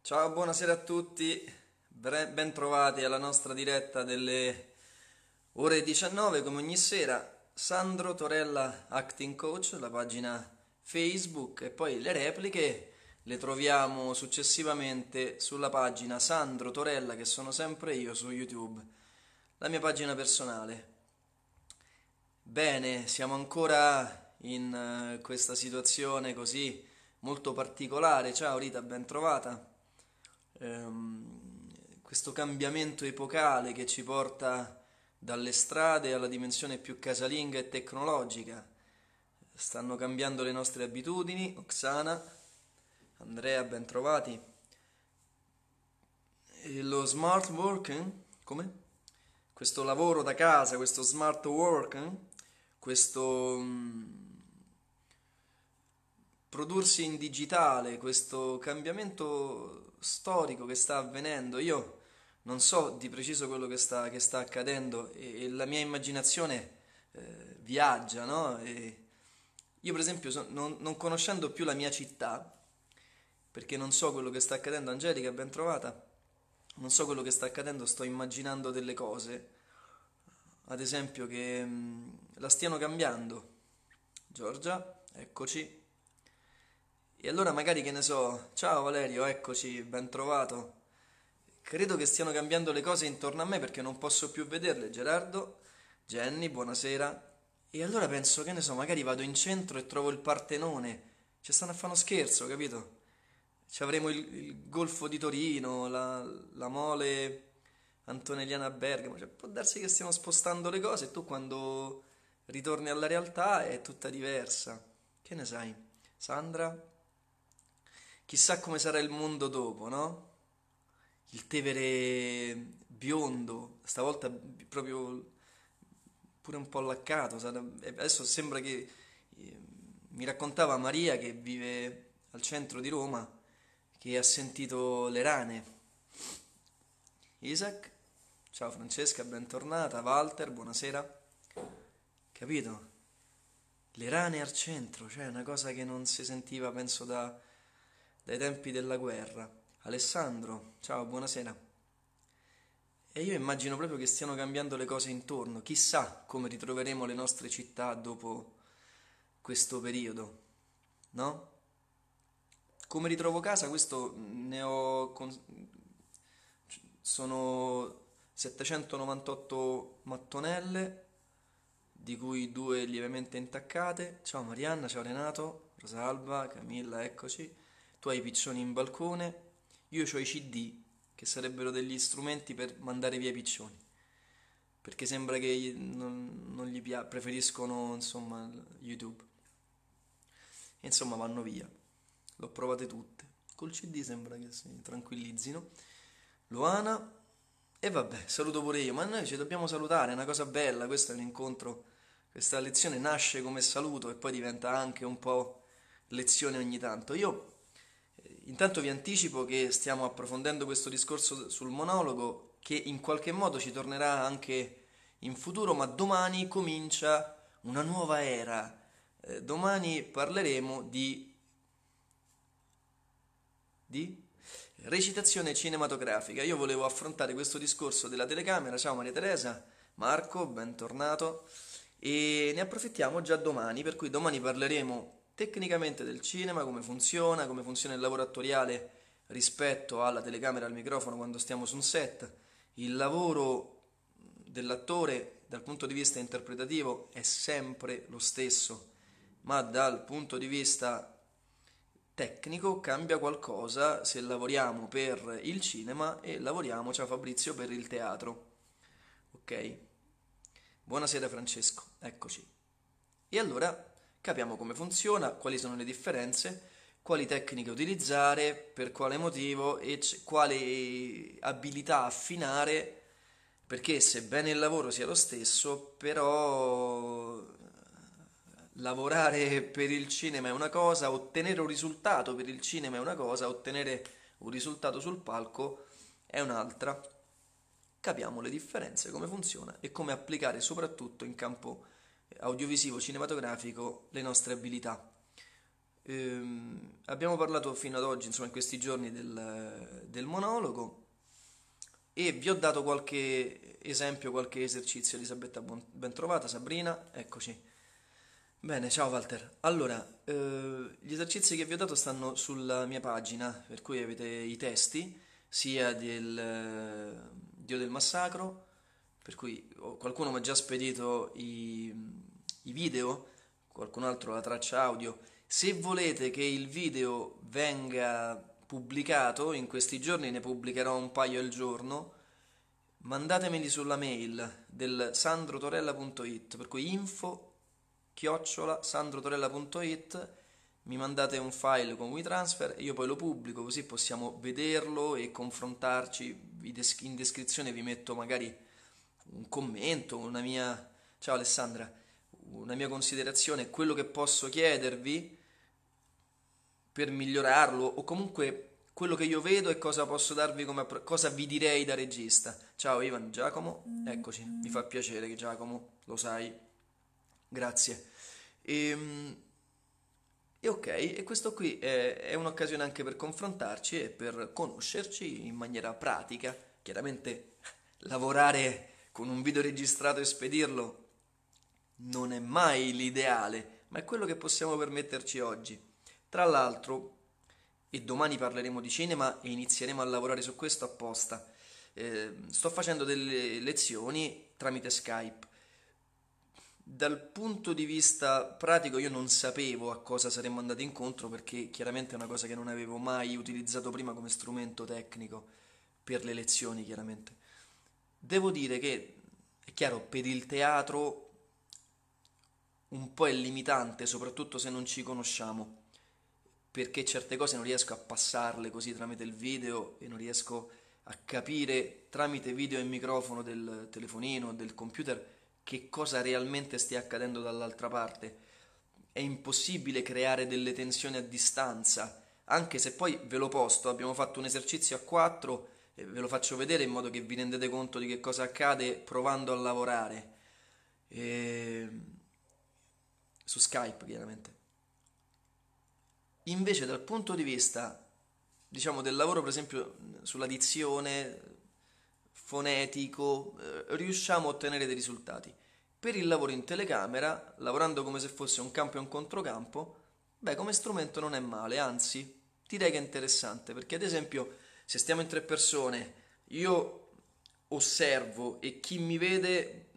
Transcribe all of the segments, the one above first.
Ciao, buonasera a tutti, ben trovati alla nostra diretta delle ore 19 come ogni sera. Sandro Torella Acting Coach, la pagina Facebook e poi le repliche le troviamo successivamente sulla pagina Sandro Torella che sono sempre io su YouTube, la mia pagina personale. Bene, siamo ancora in eh, questa situazione così molto particolare. Ciao Rita, ben trovata ehm, questo cambiamento epocale che ci porta dalle strade alla dimensione più casalinga e tecnologica. Stanno cambiando le nostre abitudini, Oksana, Andrea, ben trovati. E lo smart working, come? Questo lavoro da casa, questo smart working, eh? questo mh, mm, prodursi in digitale, questo cambiamento storico che sta avvenendo. Io non so di preciso quello che sta, che sta accadendo e, e, la mia immaginazione eh, viaggia, no? E io per esempio so, non, non, conoscendo più la mia città, perché non so quello che sta accadendo, Angelica, ben trovata, non so quello che sta accadendo, sto immaginando delle cose, ad esempio che mh, mm, la stiano cambiando. Giorgia, eccoci. E allora magari che ne so, ciao Valerio, eccoci, ben trovato. Credo che stiano cambiando le cose intorno a me perché non posso più vederle. Gerardo, Jenny, buonasera. E allora penso, che ne so, magari vado in centro e trovo il Partenone. Ci stanno a fare uno scherzo, capito? Ci avremo il, il Golfo di Torino, la, la mole Antonelliana a Bergamo. Cioè, può darsi che stiamo spostando le cose e tu quando ritorni alla realtà è tutta diversa. Che ne sai? Sandra? Chissà come sarà il mondo dopo, no? Il Tevere biondo, stavolta proprio pure un po' laccato. Adesso sembra che ehm, mi raccontava Maria che vive al centro di Roma che ha sentito le rane. Isaac, ciao Francesca, bentornata. Walter, buonasera. Capito? Le rane al centro, cioè una cosa che non si sentiva penso da dai tempi della guerra. Alessandro, ciao, buonasera. E io immagino proprio che stiano cambiando le cose intorno, chissà come ritroveremo le nostre città dopo questo periodo, no? Come ritrovo casa, questo ne ho... sono 798 mattonelle, di cui due lievemente intaccate. Ciao Marianna, ciao Renato, Rosalba, Camilla, eccoci tu hai i piccioni in balcone, io ho i CD che sarebbero degli strumenti per mandare via i piccioni. Perché sembra che non, non gli piaccia, preferiscono insomma YouTube. E insomma vanno via. L'ho provate tutte. Col CD sembra che si tranquillizzino. Luana. E vabbè, saluto pure io, ma noi ci dobbiamo salutare, è una cosa bella, questo è un incontro, questa lezione nasce come saluto e poi diventa anche un po' lezione ogni tanto. Io Intanto vi anticipo che stiamo approfondendo questo discorso sul monologo che in qualche modo ci tornerà anche in futuro, ma domani comincia una nuova era. Eh, domani parleremo di... di? Recitazione cinematografica. Io volevo affrontare questo discorso della telecamera. Ciao Maria Teresa, Marco, bentornato. E ne approfittiamo già domani, per cui domani parleremo tecnicamente del cinema, come funziona, come funziona il lavoro attoriale rispetto alla telecamera e al microfono quando stiamo su un set, il lavoro dell'attore dal punto di vista interpretativo è sempre lo stesso, ma dal punto di vista tecnico cambia qualcosa se lavoriamo per il cinema e lavoriamo, ciao Fabrizio, per il teatro. Ok? Buonasera Francesco, eccoci. E allora Capiamo come funziona, quali sono le differenze, quali tecniche utilizzare, per quale motivo e c- quale abilità affinare, perché sebbene il lavoro sia lo stesso, però eh, lavorare per il cinema è una cosa, ottenere un risultato per il cinema è una cosa, ottenere un risultato sul palco è un'altra. Capiamo le differenze, come funziona e come applicare soprattutto in campo audiovisivo cinematografico le nostre abilità. Ehm, abbiamo parlato fino ad oggi, insomma in questi giorni, del, del monologo e vi ho dato qualche esempio, qualche esercizio. Elisabetta, ben trovata, Sabrina, eccoci. Bene, ciao Walter. Allora, eh, gli esercizi che vi ho dato stanno sulla mia pagina, per cui avete i testi sia del eh, Dio del Massacro, per cui qualcuno mi ha già spedito i, i video, qualcun altro la traccia audio. Se volete che il video venga pubblicato, in questi giorni ne pubblicherò un paio al giorno, mandatemeli sulla mail del sandrotorella.it, per cui info chiocciola sandrotorella.it mi mandate un file con WeTransfer e io poi lo pubblico così possiamo vederlo e confrontarci in descrizione vi metto magari un commento, una mia... Ciao Alessandra, una mia considerazione, quello che posso chiedervi per migliorarlo o comunque quello che io vedo e cosa posso darvi come cosa vi direi da regista. Ciao Ivan, Giacomo, mm-hmm. eccoci, mi fa piacere che Giacomo, lo sai. Grazie. E, ehm, e ok, e questo qui è, è un'occasione anche per confrontarci e per conoscerci in maniera pratica. Chiaramente lavorare con un video registrato e spedirlo non è mai l'ideale, ma è quello che possiamo permetterci oggi. Tra l'altro, e domani parleremo di cinema e inizieremo a lavorare su questo apposta, eh, sto facendo delle lezioni tramite Skype. Dal punto di vista pratico io non sapevo a cosa saremmo andati incontro perché chiaramente è una cosa che non avevo mai utilizzato prima come strumento tecnico per le lezioni, chiaramente. Devo dire che, è chiaro, per il teatro un po' è limitante, soprattutto se non ci conosciamo, perché certe cose non riesco a passarle così tramite il video e non riesco a capire tramite video e microfono del telefonino, del computer, che cosa realmente stia accadendo dall'altra parte. È impossibile creare delle tensioni a distanza, anche se poi ve lo posto, abbiamo fatto un esercizio a quattro ve lo faccio vedere in modo che vi rendete conto di che cosa accade provando a lavorare eh, su Skype chiaramente. Invece dal punto di vista diciamo del lavoro per esempio sulla dizione fonetico eh, riusciamo a ottenere dei risultati. Per il lavoro in telecamera, lavorando come se fosse un campo e un controcampo, beh, come strumento non è male, anzi, direi che è interessante, perché ad esempio se stiamo in tre persone, io osservo e chi mi vede,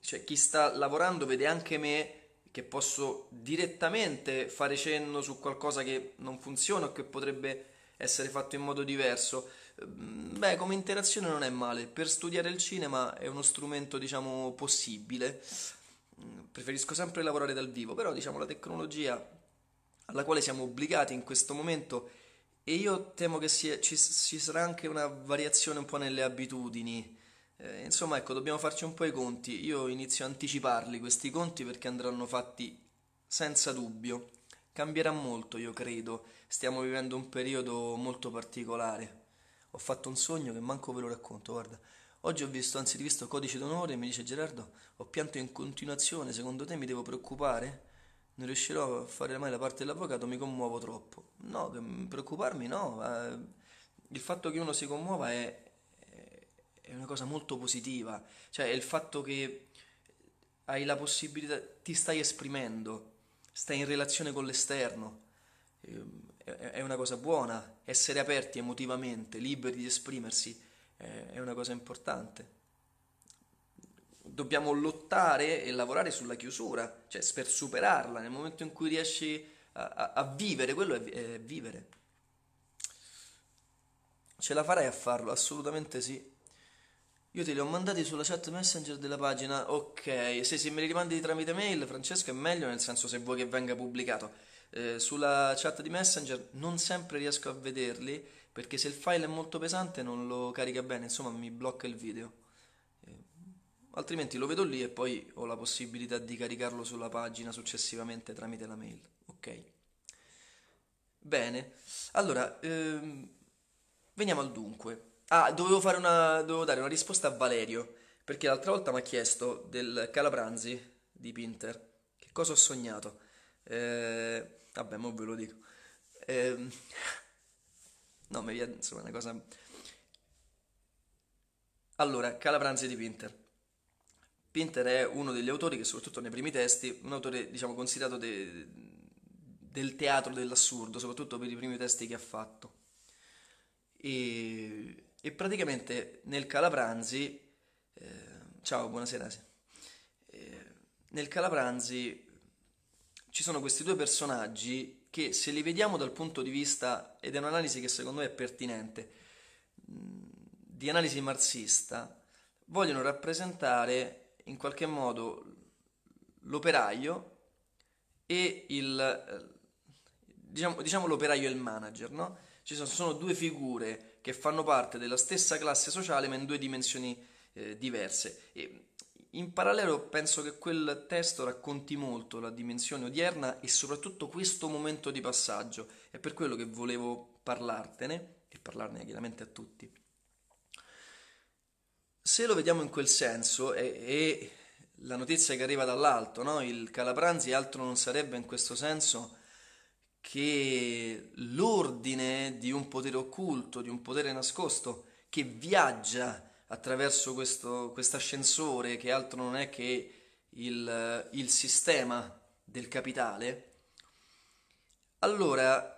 cioè chi sta lavorando vede anche me che posso direttamente fare cenno su qualcosa che non funziona o che potrebbe essere fatto in modo diverso. Beh, come interazione non è male. Per studiare il cinema è uno strumento, diciamo, possibile. Preferisco sempre lavorare dal vivo, però diciamo la tecnologia alla quale siamo obbligati in questo momento e io temo che sia, ci, ci, sarà anche una variazione un po' nelle abitudini. Eh, insomma, ecco, dobbiamo farci un po' i conti. Io inizio a anticiparli questi conti perché andranno fatti senza dubbio. Cambierà molto, io credo. Stiamo vivendo un periodo molto particolare. Ho fatto un sogno che manco ve lo racconto, guarda. Oggi ho visto, anzi rivisto Codice d'onore e mi dice Gerardo, ho pianto in continuazione, secondo te mi devo preoccupare? non riuscirò a fare mai la parte dell'avvocato, mi commuovo troppo. No, preoccuparmi no, il fatto che uno si commuova è, è una cosa molto positiva, cioè il fatto che hai la possibilità, ti stai esprimendo, stai in relazione con l'esterno, ehm, è una cosa buona, essere aperti emotivamente, liberi di esprimersi, eh, è una cosa importante dobbiamo lottare e lavorare sulla chiusura, cioè per superarla nel momento in cui riesci a, a, a vivere, quello è, è, vivere. Ce la farai a farlo? Assolutamente sì. Io te li ho mandati sulla chat messenger della pagina, ok, se, se me li rimandi tramite mail Francesco è meglio nel senso se vuoi che venga pubblicato. Eh, sulla chat di messenger non sempre riesco a vederli perché se il file è molto pesante non lo carica bene, insomma mi blocca il video altrimenti lo vedo lì e poi ho la possibilità di caricarlo sulla pagina successivamente tramite la mail. Ok. Bene, allora ehm, veniamo al dunque. Ah, dovevo, una, dovevo, dare una risposta a Valerio, perché l'altra volta mi ha chiesto del Calabranzi di Pinter, che cosa ho sognato. Eh, vabbè, mo ve lo dico. Eh, no, mi viene, insomma, una cosa... Allora, Calabranzi di Pinter. Pinter è uno degli autori che soprattutto nei primi testi, un autore diciamo considerato de, del teatro dell'assurdo, soprattutto per i primi testi che ha fatto. E, e praticamente nel Calapranzi, eh, ciao, buonasera, sì. eh, nel Calapranzi ci sono questi due personaggi che se li vediamo dal punto di vista, ed è un'analisi che secondo me è pertinente, di analisi marxista, vogliono rappresentare in qualche modo l'operaio e il diciamo, diciamo l'operaio e il manager, no? Ci sono, sono, due figure che fanno parte della stessa classe sociale ma in due dimensioni eh, diverse. E in parallelo penso che quel testo racconti molto la dimensione odierna e soprattutto questo momento di passaggio. È per quello che volevo parlartene e parlarne chiaramente a tutti se lo vediamo in quel senso e, la notizia che arriva dall'alto, no? il Calabranzi altro non sarebbe in questo senso che l'ordine di un potere occulto, di un potere nascosto che viaggia attraverso questo ascensore che altro non è che il, il sistema del capitale, allora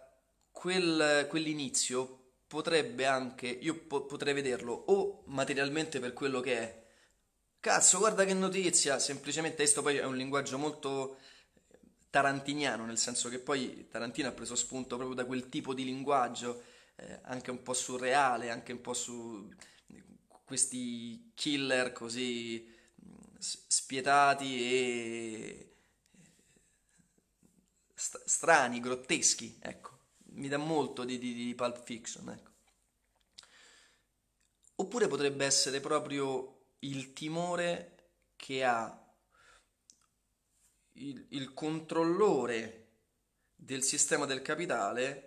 quel, quell'inizio potrebbe anche, io po- potrei vederlo o materialmente per quello che è. Cazzo, guarda che notizia! Semplicemente questo poi è un linguaggio molto tarantiniano, nel senso che poi Tarantino ha preso spunto proprio da quel tipo di linguaggio, eh, anche un po' surreale, anche un po' su questi killer così mm, spietati e st- strani, grotteschi, ecco mi dà molto di, di, di Pulp Fiction, ecco. Oppure potrebbe essere proprio il timore che ha il, il controllore del sistema del capitale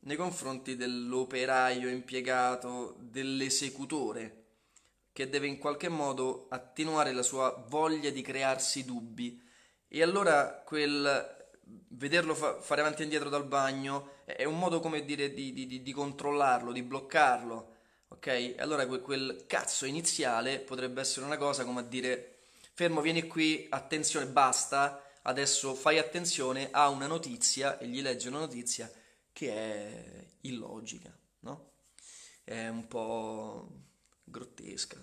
nei confronti dell'operaio impiegato, dell'esecutore, che deve in qualche modo attenuare la sua voglia di crearsi dubbi. E allora quel vederlo fa- fare avanti e indietro dal bagno è un modo come dire di, di, di, di controllarlo, di bloccarlo, ok? allora que- quel cazzo iniziale potrebbe essere una cosa come a dire fermo, vieni qui, attenzione, basta, adesso fai attenzione a una notizia e gli leggi una notizia che è illogica, no? È un po' grottesca,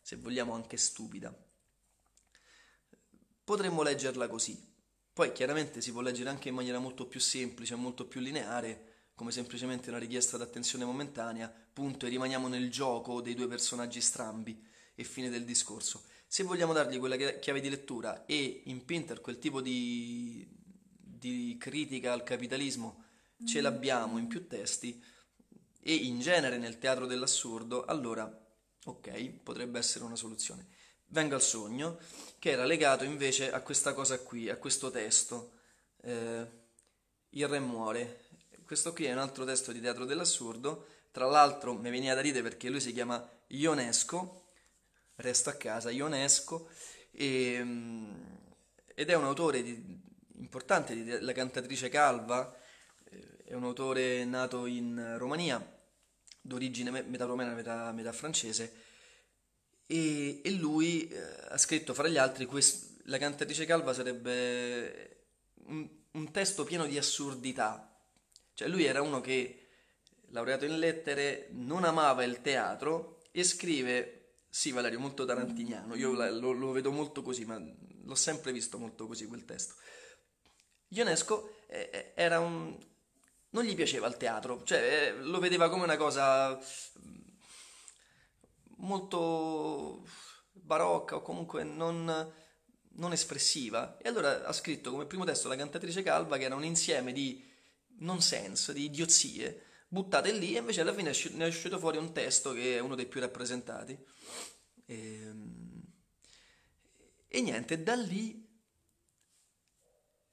se vogliamo anche stupida. Potremmo leggerla così. Poi chiaramente si può leggere anche in maniera molto più semplice, molto più lineare, come semplicemente una richiesta d'attenzione momentanea, punto e rimaniamo nel gioco dei due personaggi strambi e fine del discorso. Se vogliamo dargli quella chiave di lettura e in Pinter quel tipo di, di critica al capitalismo ce mm. l'abbiamo in più testi e in genere nel teatro dell'assurdo, allora ok, potrebbe essere una soluzione venga il sogno, che era legato invece a questa cosa qui, a questo testo, eh, Il re muore. Questo qui è un altro testo di Teatro dell'Assurdo, tra l'altro mi veniva da ridere perché lui si chiama Ionesco, resto a casa, Ionesco, e, mm, ed è un autore di, importante, di, la cantatrice Calva, eh, è un autore nato in Romania, d'origine metà romana, metà, metà francese, e, e lui eh, ha scritto fra gli altri quest- la cantatrice calva sarebbe un, un, testo pieno di assurdità cioè lui era uno che laureato in lettere non amava il teatro e scrive sì Valerio molto tarantiniano io la, lo, lo vedo molto così ma l'ho sempre visto molto così quel testo Ionesco eh, eh era un non gli piaceva il teatro, cioè eh, lo vedeva come una cosa molto barocca o comunque non, non espressiva. E allora ha scritto come primo testo La cantatrice calva, che era un insieme di nonsense, di idiozie, buttate lì e invece alla fine ne è uscito fuori un testo che è uno dei più rappresentati. E, ehm, e niente, da lì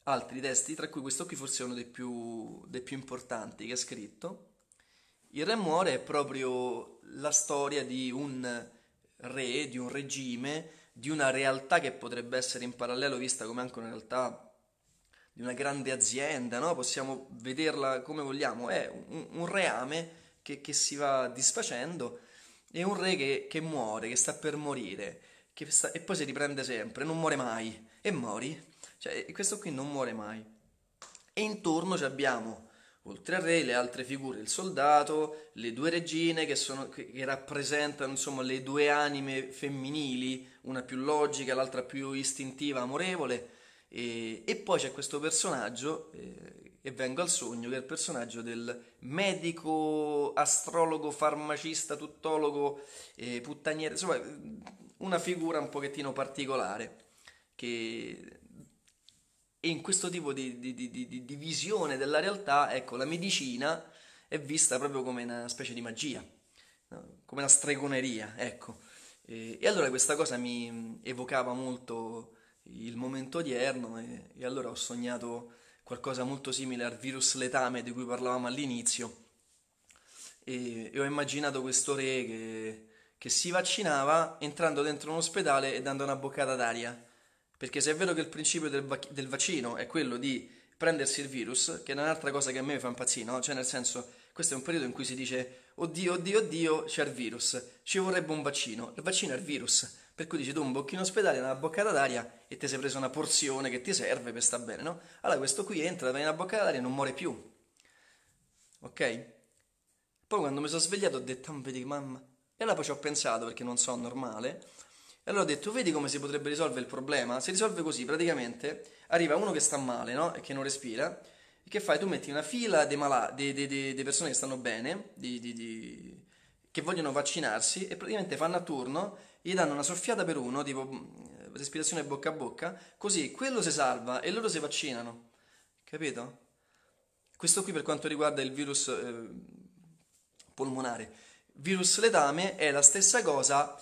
altri testi, tra cui questo qui forse è uno dei più, dei più importanti che ha scritto, il Re muore è proprio la storia di un re, di un regime, di una realtà che potrebbe essere in parallelo vista come anche una realtà di una grande azienda, no? possiamo vederla come vogliamo, è un, un reame che, che, si va disfacendo e un re che, che muore, che sta per morire, sta, e poi si riprende sempre, non muore mai, e mori, cioè questo qui non muore mai. E intorno abbiamo Oltre al re, le altre figure, il soldato, le due regine che, sono, che rappresentano insomma, le due anime femminili, una più logica, l'altra più istintiva, amorevole. E, e poi c'è questo personaggio, eh, e vengo al sogno, che è il personaggio del medico, astrologo, farmacista, tuttologo, eh, puttaniere, insomma una figura un pochettino particolare che e in questo tipo di, di, di, di visione della realtà, ecco, la medicina è vista proprio come una specie di magia, no? come una stregoneria, ecco. E, e, allora questa cosa mi mm, evocava molto il momento odierno e, e allora ho sognato qualcosa molto simile al virus letame di cui parlavamo all'inizio e, e ho immaginato questo re che, che si vaccinava entrando dentro un ospedale e dando una boccata d'aria perché se è vero che il principio del, vac- del vaccino è quello di prendersi il virus, che è un'altra cosa che a me fa impazzire, no? Cioè nel senso, questo è un periodo in cui si dice, oddio, oddio, oddio, c'è il virus, ci vorrebbe un vaccino. Il vaccino è il virus, per cui dici tu un bocchino ospedale, una boccata d'aria e ti sei preso una porzione che ti serve per star bene, no? Allora questo qui entra, vai una boccata d'aria e non muore più. Ok? Poi quando mi sono svegliato ho detto, ah, mamma. E allora poi ci ho pensato perché non so normale e allora ho detto, vedi come si potrebbe risolvere il problema? Si risolve così, praticamente arriva uno che sta male, no? E che non respira, e che fai? Tu metti una fila di mala- persone che stanno bene, di, di, di, che vogliono vaccinarsi, e praticamente fanno a turno, gli danno una soffiata per uno, tipo mm, respirazione bocca a bocca, così quello si salva e loro si vaccinano. Capito? Questo qui per quanto riguarda il virus eh, polmonare. Virus letame è la stessa cosa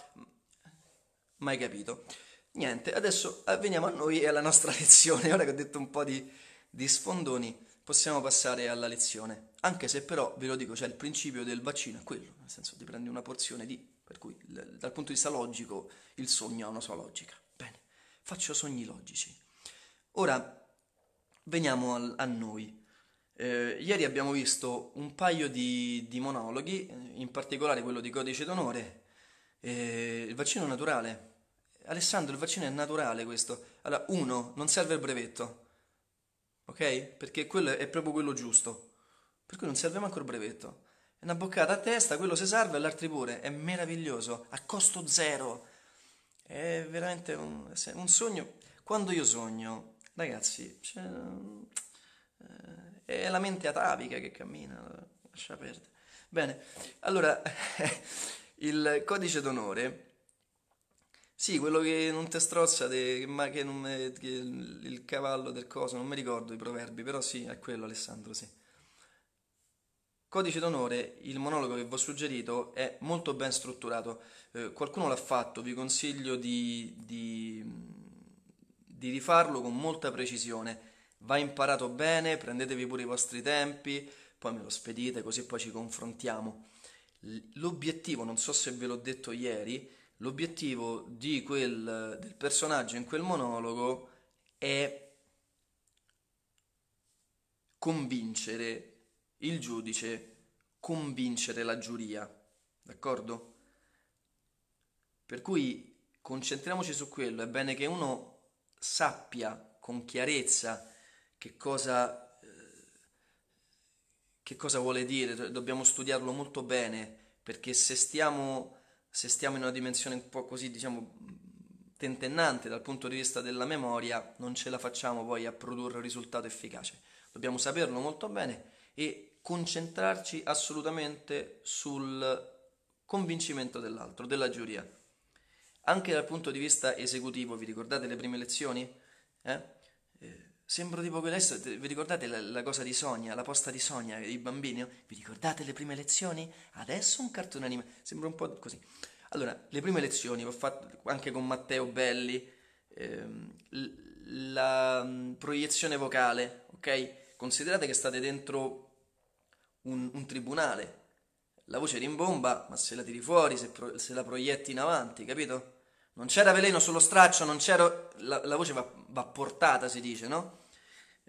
mai capito. Niente, adesso eh, veniamo a noi e alla nostra lezione. Ora che ho detto un po' di, di sfondoni, possiamo passare alla lezione. Anche se però, ve lo dico, c'è cioè il principio del vaccino, è quello, nel senso ti prendi una porzione di... Per cui, dal punto di vista logico, il sogno ha una sua logica. Bene, faccio sogni logici. Ora, veniamo al, a noi. Eh, ieri abbiamo visto un paio di, di, monologhi, in particolare quello di Codice d'Onore, eh, il vaccino naturale, Alessandro, il vaccino è naturale questo. Allora, uno, non serve il brevetto. Ok? Perché quello è proprio quello giusto. Per cui non serve manco il brevetto. È una boccata a testa, quello si salva e l'altro pure. È meraviglioso, a costo zero. È veramente un, un sogno. Quando io sogno, ragazzi, cioè, è la mente atavica che cammina. Lascia perdere. Bene, allora, il codice d'onore sì, quello che non te strozza, de- che, ma- che non me- che il il cavallo del coso, non mi ricordo i proverbi, però sì, è quello Alessandro, sì. Codice d'onore, il monologo che vi ho suggerito è molto ben strutturato. Eh, qualcuno l'ha fatto, vi consiglio di, di- di rifarlo con molta precisione. Va imparato bene, prendetevi pure i vostri tempi, poi me lo spedite così poi ci confrontiamo. L'obiettivo, non so se ve l'ho detto ieri, l'obiettivo di quel, del personaggio in quel monologo è convincere il giudice, convincere la giuria, d'accordo? Per cui concentriamoci su quello, è bene che uno sappia con chiarezza che cosa, eh, che cosa vuole dire, dobbiamo studiarlo molto bene, perché se stiamo se stiamo in una dimensione un po' così, diciamo, tentennante dal punto di vista della memoria, non ce la facciamo poi a produrre un risultato efficace. Dobbiamo saperlo molto bene e concentrarci assolutamente sul convincimento dell'altro, della giuria. Anche dal punto di vista esecutivo, vi ricordate le prime lezioni? Eh? Sembro tipo che adesso, vi ricordate la, la, cosa di Sonia, la posta di Sonia, i bambini? Vi ricordate le prime lezioni? Adesso un cartone animato, sembra un po' così. Allora, le prime lezioni ho fatto anche con Matteo Belli, ehm, la mh, mm, proiezione vocale, ok? Considerate che state dentro un, un, tribunale, la voce rimbomba, ma se la tiri fuori, se, pro, se la proietti in avanti, capito? Non c'era veleno sullo straccio, non c'era... La, la voce va, va portata, si dice, no?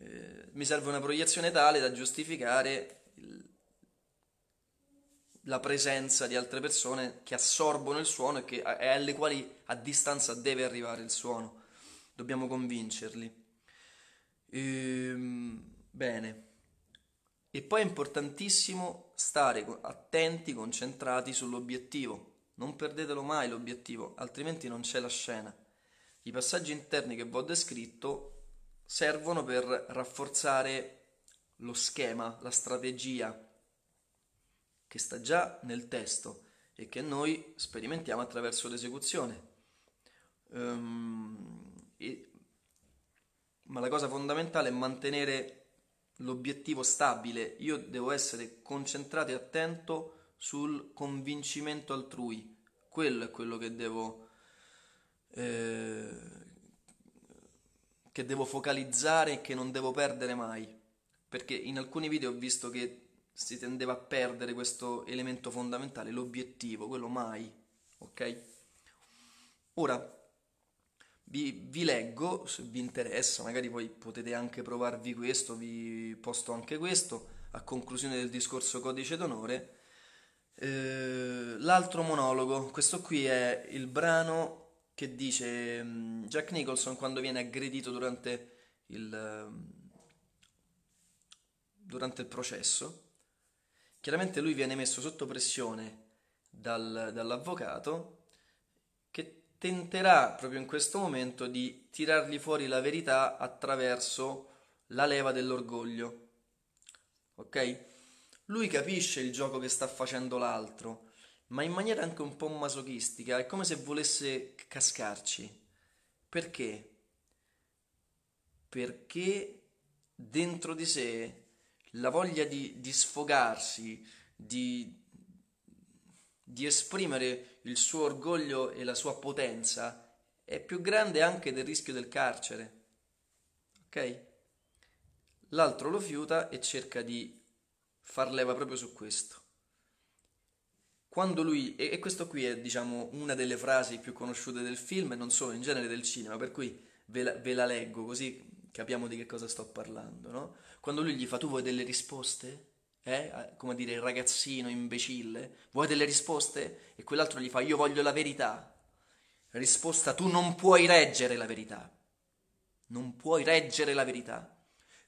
Eh, mi serve una proiezione tale da giustificare il, la presenza di altre persone che assorbono il suono e, che, e alle quali a distanza deve arrivare il suono. Dobbiamo convincerli. Ehm, bene. E poi è importantissimo stare attenti, concentrati sull'obiettivo. Non perdetelo mai l'obiettivo, altrimenti non c'è la scena. I passaggi interni che vi ho descritto servono per rafforzare lo schema, la strategia che sta già nel testo e che noi sperimentiamo attraverso l'esecuzione. Um, e, ma la cosa fondamentale è mantenere l'obiettivo stabile. Io devo essere concentrato e attento sul convincimento altrui. Quello è quello che devo eh, che devo focalizzare e che non devo perdere mai. Perché in alcuni video ho visto che si tendeva a perdere questo elemento fondamentale, l'obiettivo, quello mai, ok? Ora vi, vi, leggo, se vi interessa, magari poi potete anche provarvi questo, vi posto anche questo a conclusione del discorso codice d'onore. Eh, l'altro monologo, questo qui è il brano che dice mm, Jack Nicholson quando viene aggredito durante il, mm, durante il processo. Chiaramente lui viene messo sotto pressione dal, dall'avvocato che tenterà proprio in questo momento di tirargli fuori la verità attraverso la leva dell'orgoglio. Ok? Lui capisce il gioco che sta facendo l'altro, ma in maniera anche un po' masochistica, è come se volesse cascarci. Perché? Perché dentro di sé la voglia di, di sfogarsi, di, di esprimere il suo orgoglio e la sua potenza è più grande anche del rischio del carcere. Ok? L'altro lo fiuta e cerca di far leva proprio su questo quando lui, e, e questo qui è diciamo una delle frasi più conosciute del film e non solo, in genere del cinema, per cui ve la, ve la leggo così capiamo di che cosa sto parlando, no? Quando lui gli fa tu vuoi delle risposte? Eh? Come dire, il ragazzino imbecille, vuoi delle risposte? E quell'altro gli fa io voglio la verità. Risposta tu non puoi reggere la verità. Non puoi reggere la verità.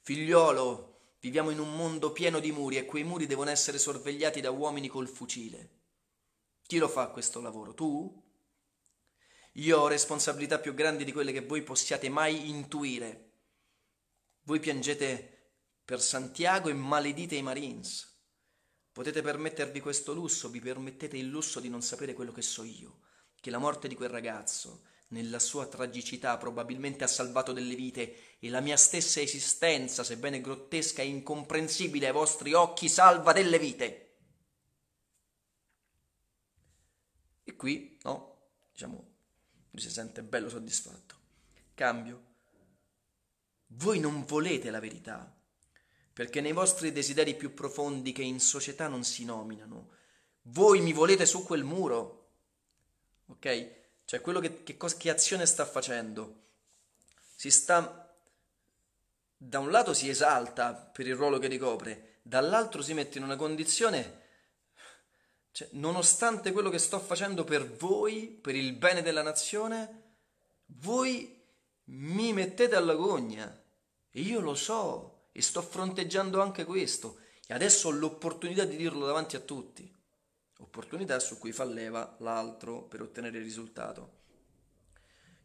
Figliolo, viviamo in un mondo pieno di muri e quei muri devono essere sorvegliati da uomini col fucile. Chi lo fa questo lavoro? Tu? Io ho responsabilità più grandi di quelle che voi possiate mai intuire. Voi piangete per Santiago e maledite i Marines. Potete permettervi questo lusso, vi permettete il lusso di non sapere quello che so io, che la morte di quel ragazzo, nella sua tragicità, probabilmente ha salvato delle vite e la mia stessa esistenza, sebbene grottesca e incomprensibile ai vostri occhi, salva delle vite. E qui, no, diciamo, lui si sente bello soddisfatto. Cambio. Voi non volete la verità, perché nei vostri desideri più profondi che in società non si nominano, voi mi volete su quel muro. Ok? Cioè, quello che, che, cosa, che azione sta facendo? Si sta, da un lato si esalta per il ruolo che ricopre, dall'altro si mette in una condizione cioè, nonostante quello che sto facendo per voi, per il bene della nazione, voi mi mettete all'agonia. E io lo so e sto fronteggiando anche questo. E adesso ho l'opportunità di dirlo davanti a tutti. Opportunità su cui fa leva l'altro per ottenere il risultato.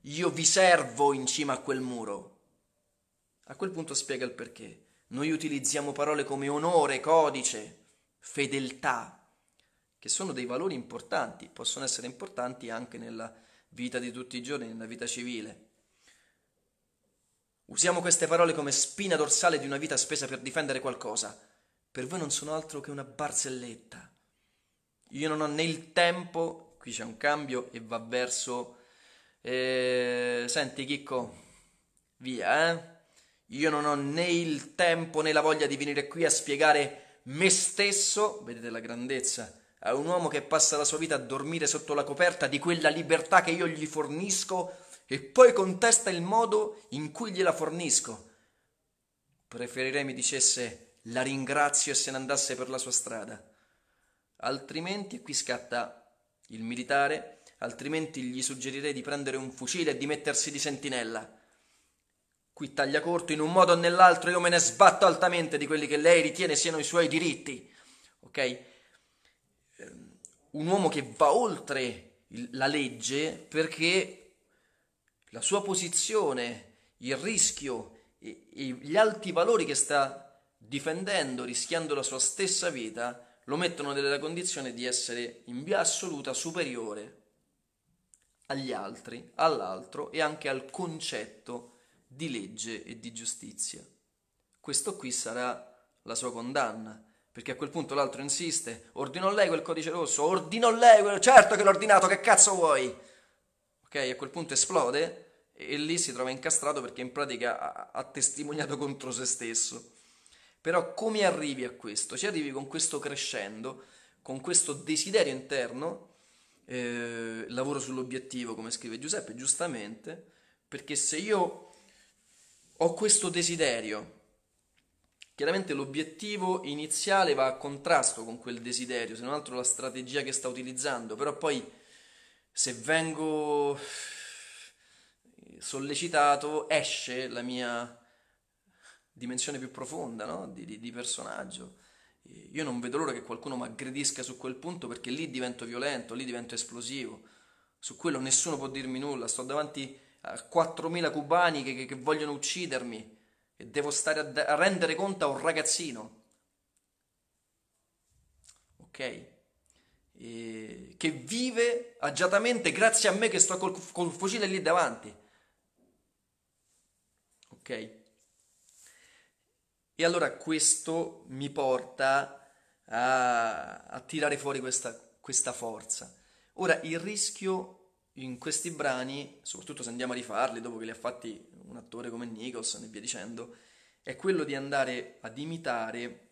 Io vi servo in cima a quel muro. A quel punto spiega il perché. Noi utilizziamo parole come onore, codice, fedeltà, che sono dei valori importanti, possono essere importanti anche nella vita di tutti i giorni, nella vita civile. Usiamo queste parole come spina dorsale di una vita spesa per difendere qualcosa. Per voi non sono altro che una barzelletta. Io non ho né il tempo, qui c'è un cambio e va verso... Eh, senti Chicco, via, eh? Io non ho né il tempo né la voglia di venire qui a spiegare me stesso, vedete la grandezza a un uomo che passa la sua vita a dormire sotto la coperta di quella libertà che io gli fornisco e poi contesta il modo in cui gliela fornisco. Preferirei mi dicesse la ringrazio e se ne andasse per la sua strada. Altrimenti, e qui scatta il militare, altrimenti gli suggerirei di prendere un fucile e di mettersi di sentinella. Qui taglia corto, in un modo o nell'altro io me ne sbatto altamente di quelli che lei ritiene siano i suoi diritti. Ok? un uomo che va oltre la legge perché la sua posizione, il rischio e, e gli alti valori che sta difendendo, rischiando la sua stessa vita, lo mettono nella condizione di essere in via assoluta superiore agli altri, all'altro e anche al concetto di legge e di giustizia. Questo qui sarà la sua condanna. Perché a quel punto l'altro insiste, ordino a lei quel codice rosso, ordino a lei quel... certo che l'ho ordinato, che cazzo vuoi? Ok, a quel punto esplode e, e lì si trova incastrato perché in pratica ha, ha testimoniato contro se stesso. Però come arrivi a questo? Ci arrivi con questo crescendo, con questo desiderio interno, eh, lavoro sull'obiettivo, come scrive Giuseppe, giustamente, perché se io ho questo desiderio Chiaramente l'obiettivo iniziale va a contrasto con quel desiderio, se non altro la strategia che sta utilizzando, però poi se vengo sollecitato esce la mia dimensione più profonda no? di, di, di personaggio. Io non vedo l'ora che qualcuno mi aggredisca su quel punto perché lì divento violento, lì divento esplosivo. Su quello nessuno può dirmi nulla, sto davanti a 4.000 cubani che, che, che vogliono uccidermi e devo stare a, d- a rendere conto a un ragazzino, ok? E che vive agiatamente grazie a me che sto col, col fucile lì davanti, ok? E allora questo mi porta a, a tirare fuori questa, questa forza. Ora, il rischio in questi brani, soprattutto se andiamo a rifarli dopo che li ha fatti un attore come Nicholson e via dicendo, è quello di andare ad imitare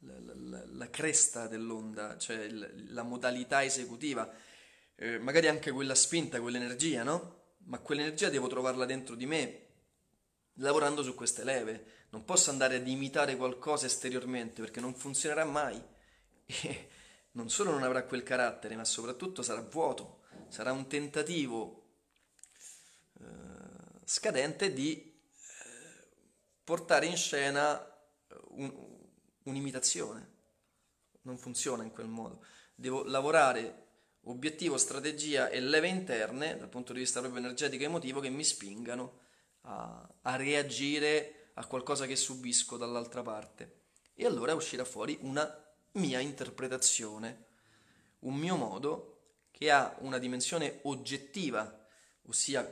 la, la, la cresta dell'onda, cioè la, la modalità esecutiva, eh, magari anche quella spinta, quell'energia, no? Ma quell'energia devo trovarla dentro di me, lavorando su queste leve. Non posso andare ad imitare qualcosa esteriormente perché non funzionerà mai. E non solo non avrà quel carattere, ma soprattutto sarà vuoto, sarà un tentativo scadente di eh, portare in scena un, un'imitazione. Non funziona in quel modo. Devo lavorare obiettivo, strategia e leve interne dal punto di vista proprio energetico e emotivo che mi spingano a, a reagire a qualcosa che subisco dall'altra parte. E allora uscirà fuori una mia interpretazione, un mio modo che ha una dimensione oggettiva, ossia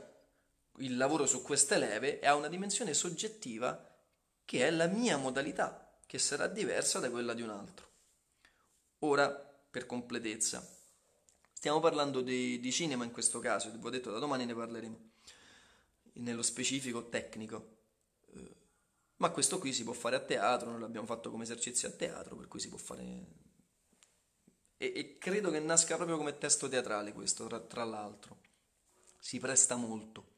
il lavoro su queste leve ha una dimensione soggettiva che è la mia modalità, che sarà diversa da quella di un altro. Ora, per completezza, stiamo parlando di, di cinema in questo caso, vi ho detto da domani ne parleremo, nello specifico tecnico. Eh, ma questo qui si può fare a teatro, noi l'abbiamo fatto come esercizio a teatro, per cui si può fare e, e, credo che nasca proprio come testo teatrale questo, tra, tra l'altro. Si presta molto.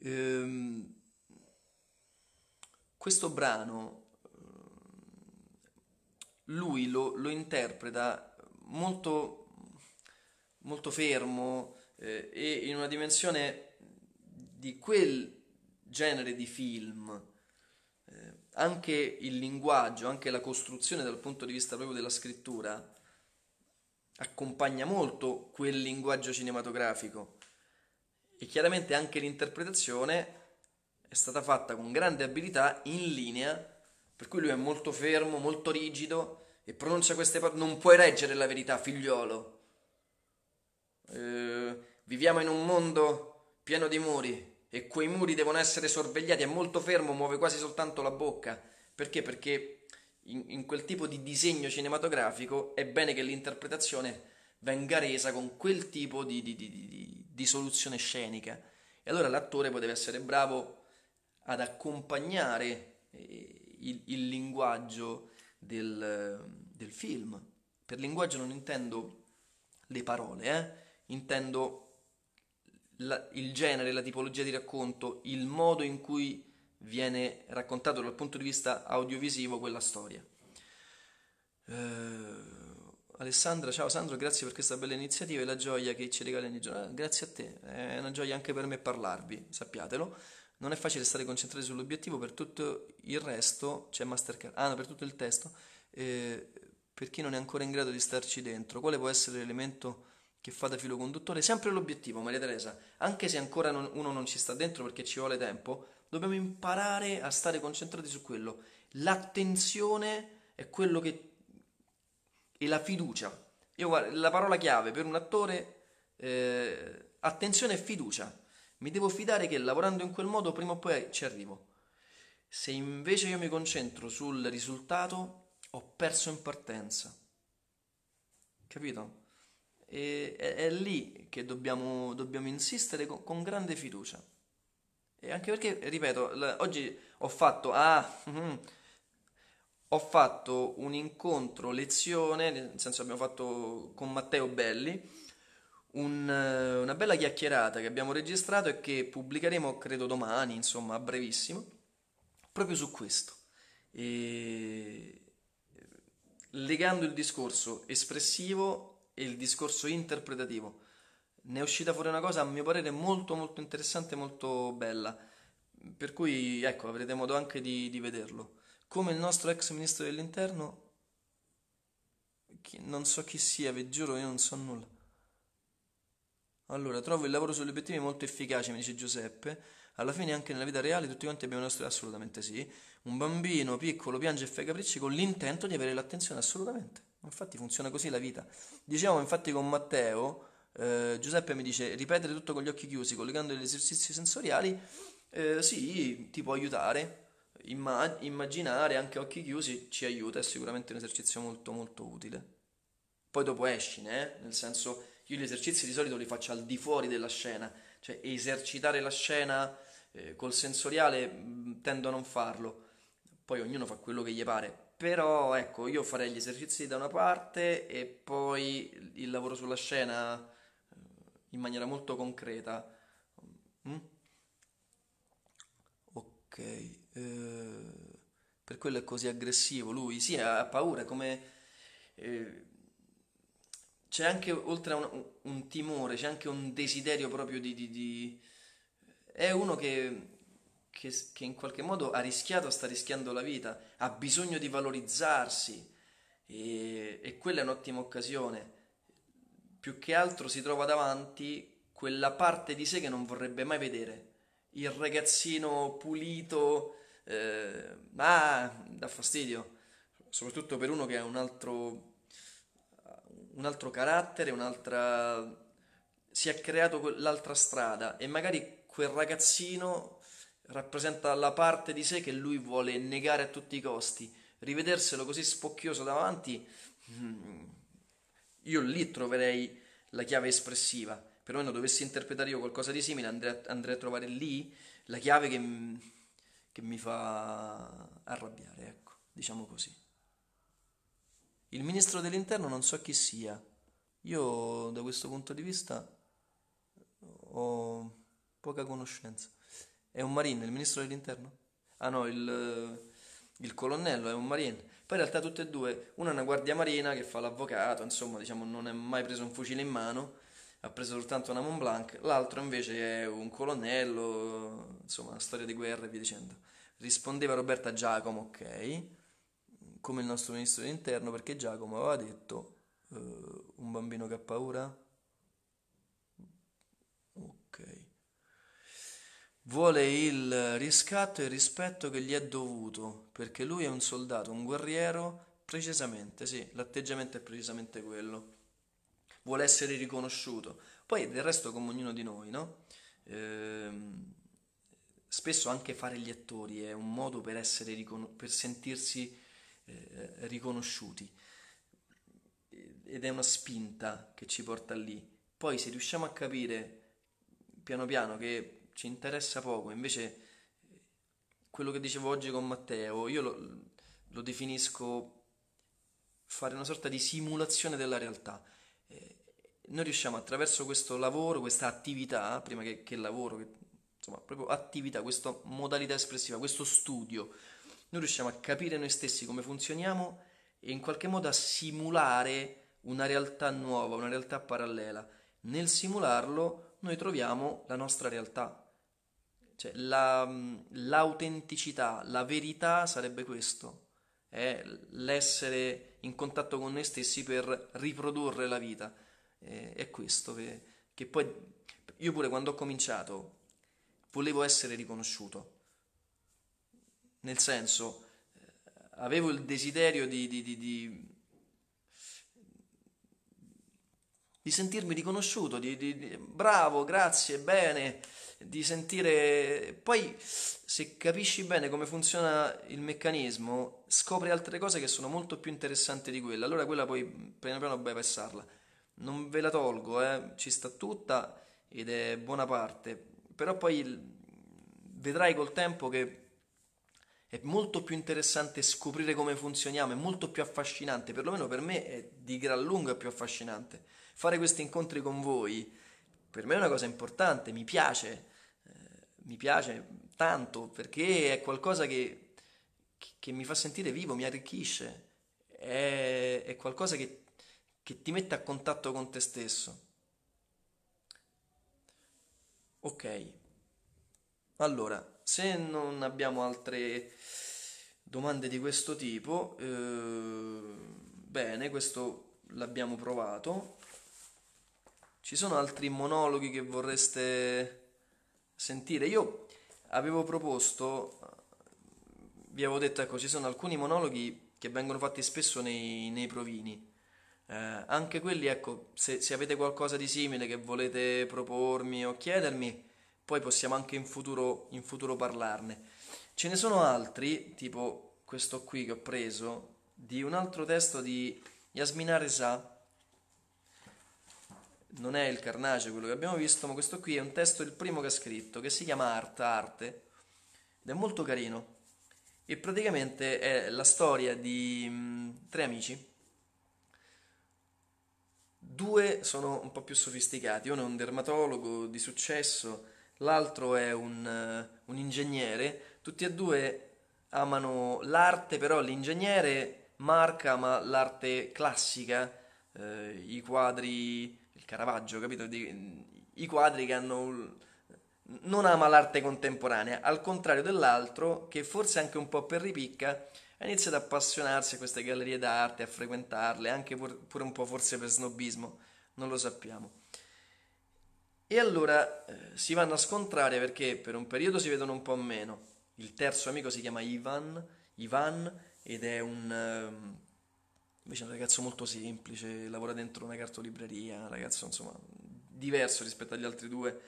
Ehm, questo brano eh, lui lo, lo interpreta molto, molto fermo eh, e in una dimensione di quel genere di film. Eh, anche il linguaggio, anche la costruzione dal punto di vista proprio della scrittura accompagna molto quel linguaggio cinematografico e chiaramente anche l'interpretazione è stata fatta con grande abilità in linea, per cui lui è molto fermo, molto rigido e pronuncia queste parole, non puoi reggere la verità, figliolo. Eh, viviamo in un mondo pieno di muri e quei muri devono essere sorvegliati, è molto fermo, muove quasi soltanto la bocca. Perché? Perché in, in quel tipo di disegno cinematografico è bene che l'interpretazione venga resa con quel tipo di, di, di, di soluzione scenica. E allora l'attore poi deve essere bravo ad accompagnare eh, il, il linguaggio del, del, film. Per linguaggio non intendo le parole, eh? intendo la, il genere, la tipologia di racconto, il modo in cui viene raccontato dal punto di vista audiovisivo quella storia. Eh, Alessandra, ciao Sandro, grazie per questa bella iniziativa e la gioia che ci regala ogni giorno. Eh, grazie a te, è una gioia anche per me parlarvi, sappiatelo. Non è facile stare concentrati sull'obiettivo, per tutto il resto c'è Mastercard. Ah, no, per tutto il testo, eh, per chi non è ancora in grado di starci dentro, quale può essere l'elemento che fa da filo conduttore? Sempre l'obiettivo, Maria Teresa, anche se ancora non, uno non ci sta dentro perché ci vuole tempo, dobbiamo imparare a stare concentrati su quello. L'attenzione è quello che e la fiducia. Io, la parola chiave per un attore, eh, attenzione e fiducia. Mi devo fidare che lavorando in quel modo prima o poi ci arrivo. Se invece io mi concentro sul risultato, ho perso in partenza. Capito? E, è, è lì che dobbiamo, dobbiamo insistere con, con, grande fiducia. E anche perché, ripeto, la, oggi ho fatto, ah, mm ho fatto un incontro lezione, nel senso abbiamo fatto con Matteo Belli un, eh, una bella chiacchierata che abbiamo registrato e che pubblicheremo credo domani, insomma a brevissimo, proprio su questo. E... Legando il discorso espressivo e il discorso interpretativo, ne è uscita fuori una cosa a mio parere molto molto interessante e molto bella, per cui ecco avrete modo anche di, di vederlo come il nostro ex ministro dell'interno, non so chi sia, vi giuro, io non so nulla. Allora, trovo il lavoro sugli obiettivi molto efficace, mi dice Giuseppe. Alla fine anche nella vita reale tutti quanti abbiamo il nostro assolutamente sì. Un bambino piccolo piange e fa i capricci con l'intento di avere l'attenzione assolutamente. Infatti funziona così la vita. Diciamo infatti con Matteo, eh, Giuseppe mi dice ripetere tutto con gli occhi chiusi, collegando gli esercizi sensoriali, eh, sì, ti può aiutare immag- immaginare anche occhi chiusi ci aiuta, è sicuramente un esercizio molto molto utile. Poi dopo esci, eh? nel senso io gli esercizi di solito li faccio al di fuori della scena, cioè esercitare la scena eh, col sensoriale mm, tendo a non farlo, poi ognuno fa quello che gli pare, però ecco io farei gli esercizi da una parte e poi il lavoro sulla scena eh, in maniera molto concreta. Mm? Ok. Eh, per quello è così aggressivo lui, sì ha, ha paura, come... Eh, c'è anche, oltre a un, un, timore, c'è anche un desiderio proprio di... di, di... è uno che, che, che, in qualche modo ha rischiato, sta rischiando la vita, ha bisogno di valorizzarsi e, e quella è un'ottima occasione. Più che altro si trova davanti quella parte di sé che non vorrebbe mai vedere. Il ragazzino pulito, eh, ma dà fastidio, soprattutto per uno che ha un altro, un altro carattere, un'altra... si è creato l'altra strada e magari quel ragazzino rappresenta la parte di sé che lui vuole negare a tutti i costi. Rivederselo così spocchioso davanti, mm, io lì troverei la chiave espressiva. Perlomeno dovessi interpretare io qualcosa di simile, andrei a, andrei a trovare lì la chiave che mm, che mi fa arrabbiare, ecco, diciamo così. Il ministro dell'interno non so chi sia, io da questo punto di vista ho poca conoscenza. È un marine, il ministro dell'interno? Ah no, il, il colonnello è un marine. Poi in realtà tutte e due, uno è una guardia marina che fa l'avvocato, insomma diciamo non è mai preso un fucile in mano, ha preso soltanto una Mont Blanc, l'altro invece è un colonnello, insomma, una storia di guerra e via dicendo. Rispondeva Roberta Giacomo, ok, come il nostro ministro dell'interno, perché Giacomo aveva detto uh, un bambino che ha paura? Ok. Vuole il riscatto e il rispetto che gli è dovuto, perché lui è un soldato, un guerriero, precisamente, sì, l'atteggiamento è precisamente quello vuole essere riconosciuto. Poi del resto come ognuno di noi, no? Ehm, spesso anche fare gli attori è un modo per, ricon- per sentirsi eh, riconosciuti ed è una spinta che ci porta lì. Poi se riusciamo a capire piano piano che ci interessa poco, invece quello che dicevo oggi con Matteo, io lo, lo definisco fare una sorta di simulazione della realtà noi riusciamo attraverso questo lavoro, questa attività, prima che, che lavoro, che, insomma, proprio attività, questa modalità espressiva, questo studio, noi riusciamo a capire noi stessi come funzioniamo e in qualche modo a simulare una realtà nuova, una realtà parallela. Nel simularlo noi troviamo la nostra realtà. Cioè, la, l'autenticità, la verità sarebbe questo, è l'essere in contatto con noi stessi per riprodurre la vita eh, è questo, che, che poi io pure quando ho cominciato volevo essere riconosciuto, nel senso eh, avevo il desiderio di, di, di, di di sentirmi riconosciuto, di, di, di, bravo, grazie, bene, di sentire... Poi se capisci bene come funziona il meccanismo, scopri altre cose che sono molto più interessanti di quella, allora quella poi piano piano bypassarla non ve la tolgo, eh, ci sta tutta ed è buona parte, però poi vedrai col tempo che è molto più interessante scoprire come funzioniamo, è molto più affascinante, perlomeno per me è di gran lunga più affascinante. Fare questi incontri con voi per me è una cosa importante, mi piace, eh, mi piace tanto perché è qualcosa che, che, mi fa sentire vivo, mi arricchisce, è, è qualcosa che che ti mette a contatto con te stesso. Ok, allora, se non abbiamo altre domande di questo tipo, eh, bene, questo l'abbiamo provato. Ci sono altri monologhi che vorreste sentire? Io avevo proposto, vi avevo detto, ecco, ci sono alcuni monologhi che vengono fatti spesso nei, nei provini eh, anche quelli, ecco, se, se, avete qualcosa di simile che volete propormi o chiedermi, poi possiamo anche in futuro, in futuro parlarne. Ce ne sono altri, tipo questo qui che ho preso, di un altro testo di Yasmina Reza. Non è il Carnage quello che abbiamo visto, ma questo qui è un testo, il primo che ha scritto, che si chiama Art, Arte, ed è molto carino. E praticamente è la storia di mh, mm, tre amici Due sono un po' più sofisticati, uno è un dermatologo di successo, l'altro è un, eh, un ingegnere. Tutti e due amano l'arte, però l'ingegnere Mark ama l'arte classica, eh, i quadri, il Caravaggio, capito? Di, I quadri che hanno... non ama l'arte contemporanea, al contrario dell'altro, che forse anche un po' per ripicca, inizia ad appassionarsi a queste gallerie d'arte, a frequentarle, anche pure un po' forse per snobismo, non lo sappiamo. E allora eh, si vanno a scontrare perché per un periodo si vedono un po' meno. Il terzo amico si chiama Ivan, Ivan ed è un, um, invece un ragazzo molto semplice, lavora dentro una cartolibreria, un ragazzo insomma diverso rispetto agli altri due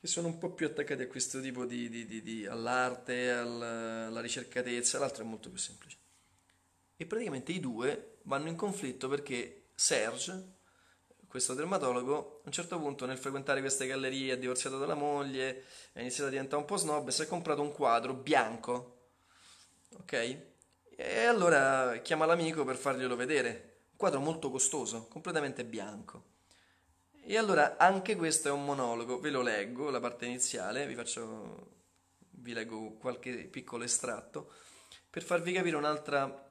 che sono un po' più attaccati a questo tipo di, di, di, di all'arte, alla, alla ricercatezza, l'altro è molto più semplice. E praticamente i due vanno in conflitto perché Serge, questo dermatologo, a un certo punto nel frequentare queste gallerie è divorziato dalla moglie, è iniziato a diventare un po' snob e si è comprato un quadro bianco, ok? E allora chiama l'amico per farglielo vedere, un quadro molto costoso, completamente bianco. E allora anche questo è un monologo, ve lo leggo, la parte iniziale, vi, faccio, vi leggo qualche piccolo estratto per farvi capire un'altra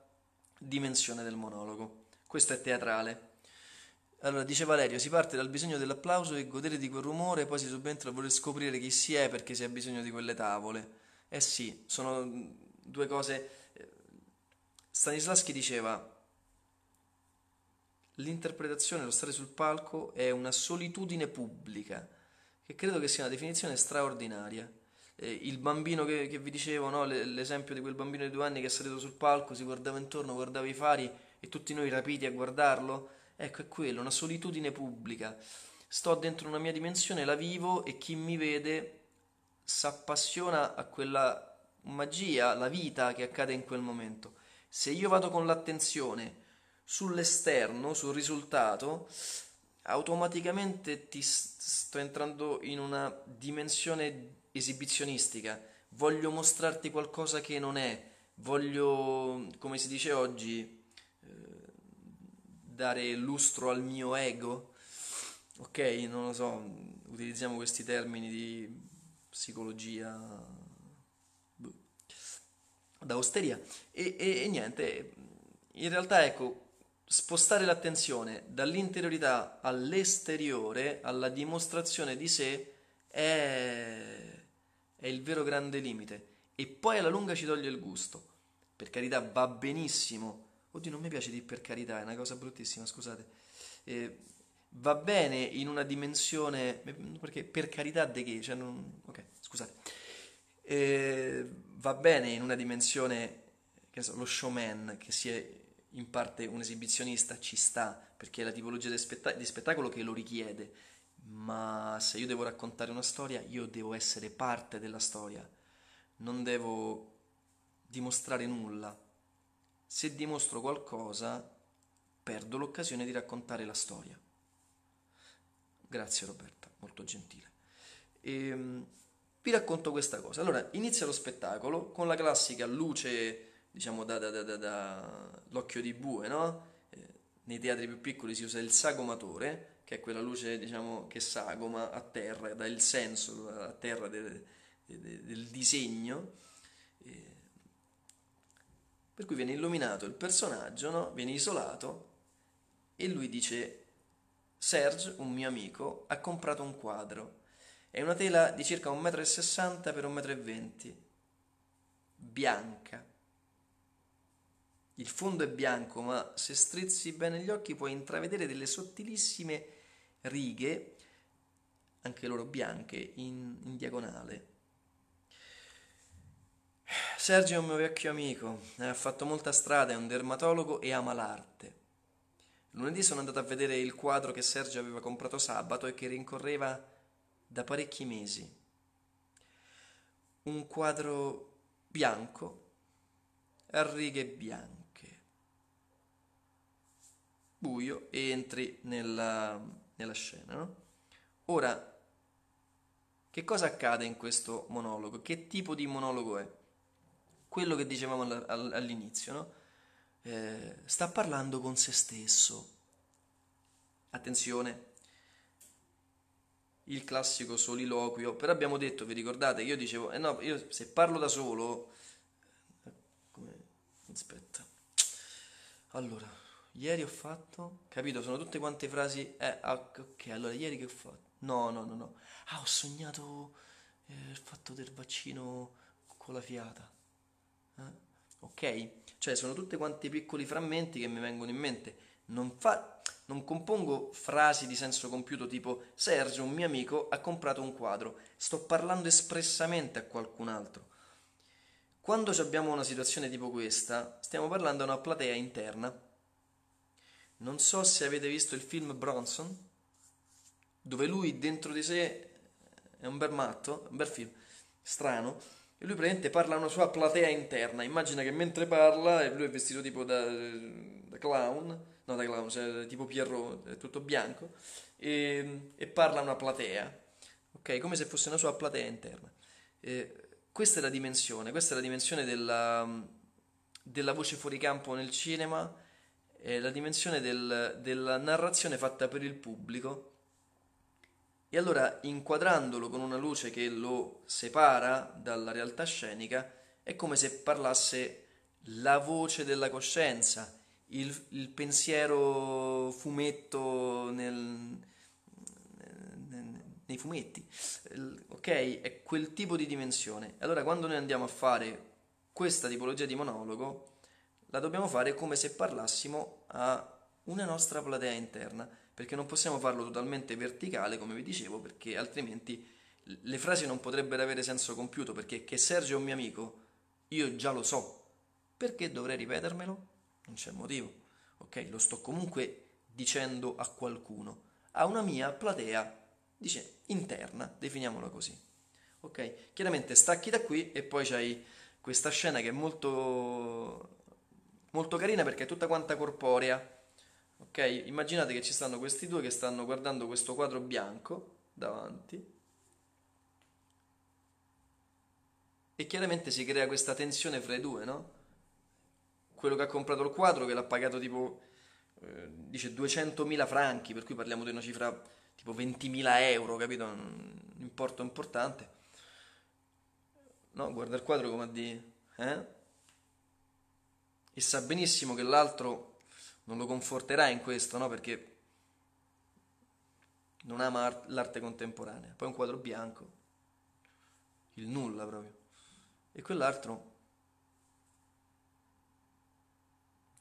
dimensione del monologo. Questo è teatrale. Allora, dice Valerio, si parte dal bisogno dell'applauso e godere di quel rumore, poi si subentra a voler scoprire chi si è perché si ha bisogno di quelle tavole. Eh sì, sono due cose... Eh, Stanislavski diceva, l'interpretazione, lo stare sul palco è una solitudine pubblica, che credo che sia una definizione straordinaria. Eh, il bambino che, che vi dicevo, no? l'esempio di quel bambino di due anni che è salito sul palco, si guardava intorno, guardava i fari e tutti noi rapiti a guardarlo, ecco è quello, una solitudine pubblica. Sto dentro una mia dimensione, la vivo e chi mi vede s'appassiona a quella magia, la vita che accade in quel momento. Se io vado con l'attenzione, sull'esterno, sul risultato, automaticamente ti sto entrando in una dimensione esibizionistica. Voglio mostrarti qualcosa che non è, voglio, come si dice oggi, eh, dare lustro al mio ego. Ok, non lo so, utilizziamo questi termini di psicologia boh, da osteria e, e, e niente, in realtà ecco spostare l'attenzione dall'interiorità all'esteriore, alla dimostrazione di sé, è... è, il vero grande limite. E poi alla lunga ci toglie il gusto. Per carità, va benissimo. Oddio, non mi piace di per carità, è una cosa bruttissima, scusate. Eh, va bene in una dimensione... Perché per carità di che? Cioè non... Ok, scusate. Eh, va bene in una dimensione, che so, lo showman che si è in parte un esibizionista ci sta, perché è la tipologia di, spetta- di, spettacolo che lo richiede, ma se io devo raccontare una storia, io devo essere parte della storia, non devo dimostrare nulla. Se dimostro qualcosa, perdo l'occasione di raccontare la storia. Grazie Roberta, molto gentile. E, ehm, vi racconto questa cosa. Allora, inizia lo spettacolo con la classica luce diciamo dall'occhio da, da, da, di bue, no? Eh, nei teatri più piccoli si usa il sagomatore, che è quella luce diciamo, che sagoma a terra, dà il senso a terra del, del, del disegno. Eh, per cui viene illuminato il personaggio, no? viene isolato e lui dice, Serge, un mio amico, ha comprato un quadro. È una tela di circa 1,60 m per 1,20 m, bianca, il fondo è bianco, ma se strizzi bene gli occhi puoi intravedere delle sottilissime righe, anche loro bianche, in, in diagonale. Sergio è un mio vecchio amico, ha fatto molta strada, è un dermatologo e ama l'arte. Lunedì sono andato a vedere il quadro che Sergio aveva comprato sabato e che rincorreva da parecchi mesi. Un quadro bianco a righe bianche buio e entri nella, nella scena. No? Ora, che cosa accade in questo monologo? Che tipo di monologo è? Quello che dicevamo all'inizio, no? eh, sta parlando con se stesso. Attenzione, il classico soliloquio, però abbiamo detto, vi ricordate, io dicevo, eh no, io se parlo da solo... Eh, come... Aspetta. Allora, Ieri ho fatto, capito? Sono tutte quante frasi. Eh, ah, ok, allora ieri che ho fatto? No, no, no, no. Ah, ho sognato eh, il fatto del vaccino con la fiata. Eh? Ok? Cioè, sono tutte quante piccoli frammenti che mi vengono in mente. Non, fa... non compongo frasi di senso compiuto tipo Sergio, un mio amico, ha comprato un quadro. Sto parlando espressamente a qualcun altro. Quando abbiamo una situazione tipo questa, stiamo parlando a una platea interna non so se avete visto il film Bronson, dove lui dentro di sé è un bel matto, un bel film, strano, e lui praticamente parla a una sua platea interna. Immagina che mentre parla, lui è vestito tipo da, da clown, no da clown, cioè tipo Pierrot, è tutto bianco, e, e, parla a una platea, ok? Come se fosse una sua platea interna. E, questa è la dimensione, questa è la dimensione della, della voce fuori campo nel cinema è eh, la dimensione del, della narrazione fatta per il pubblico e allora inquadrandolo con una luce che lo separa dalla realtà scenica è come se parlasse la voce della coscienza, il, il pensiero fumetto nel, nei fumetti, ok? È quel tipo di dimensione. Allora quando noi andiamo a fare questa tipologia di monologo, la dobbiamo fare come se parlassimo a una nostra platea interna, perché non possiamo farlo totalmente verticale, come vi dicevo, perché altrimenti le frasi non potrebbero avere senso compiuto, perché che Sergio è un mio amico, io già lo so. Perché dovrei ripetermelo? Non c'è motivo, ok? Lo sto comunque dicendo a qualcuno, a una mia platea, dice, interna, definiamola così. Ok? Chiaramente stacchi da qui e poi c'hai questa scena che è molto molto carina perché è tutta quanta corporea. Ok, immaginate che ci stanno questi due che stanno guardando questo quadro bianco davanti. E chiaramente si crea questa tensione fra i due, no? Quello che ha comprato il quadro, che l'ha pagato tipo, eh, dice 200.000 franchi, per cui parliamo di una cifra tipo 20.000 euro, capito? Un importo importante. No, guarda il quadro come a dire, eh? e sa benissimo che l'altro non lo conforterà in questo, no? Perché non ama l'arte contemporanea. Poi un quadro bianco, il nulla proprio. E quell'altro...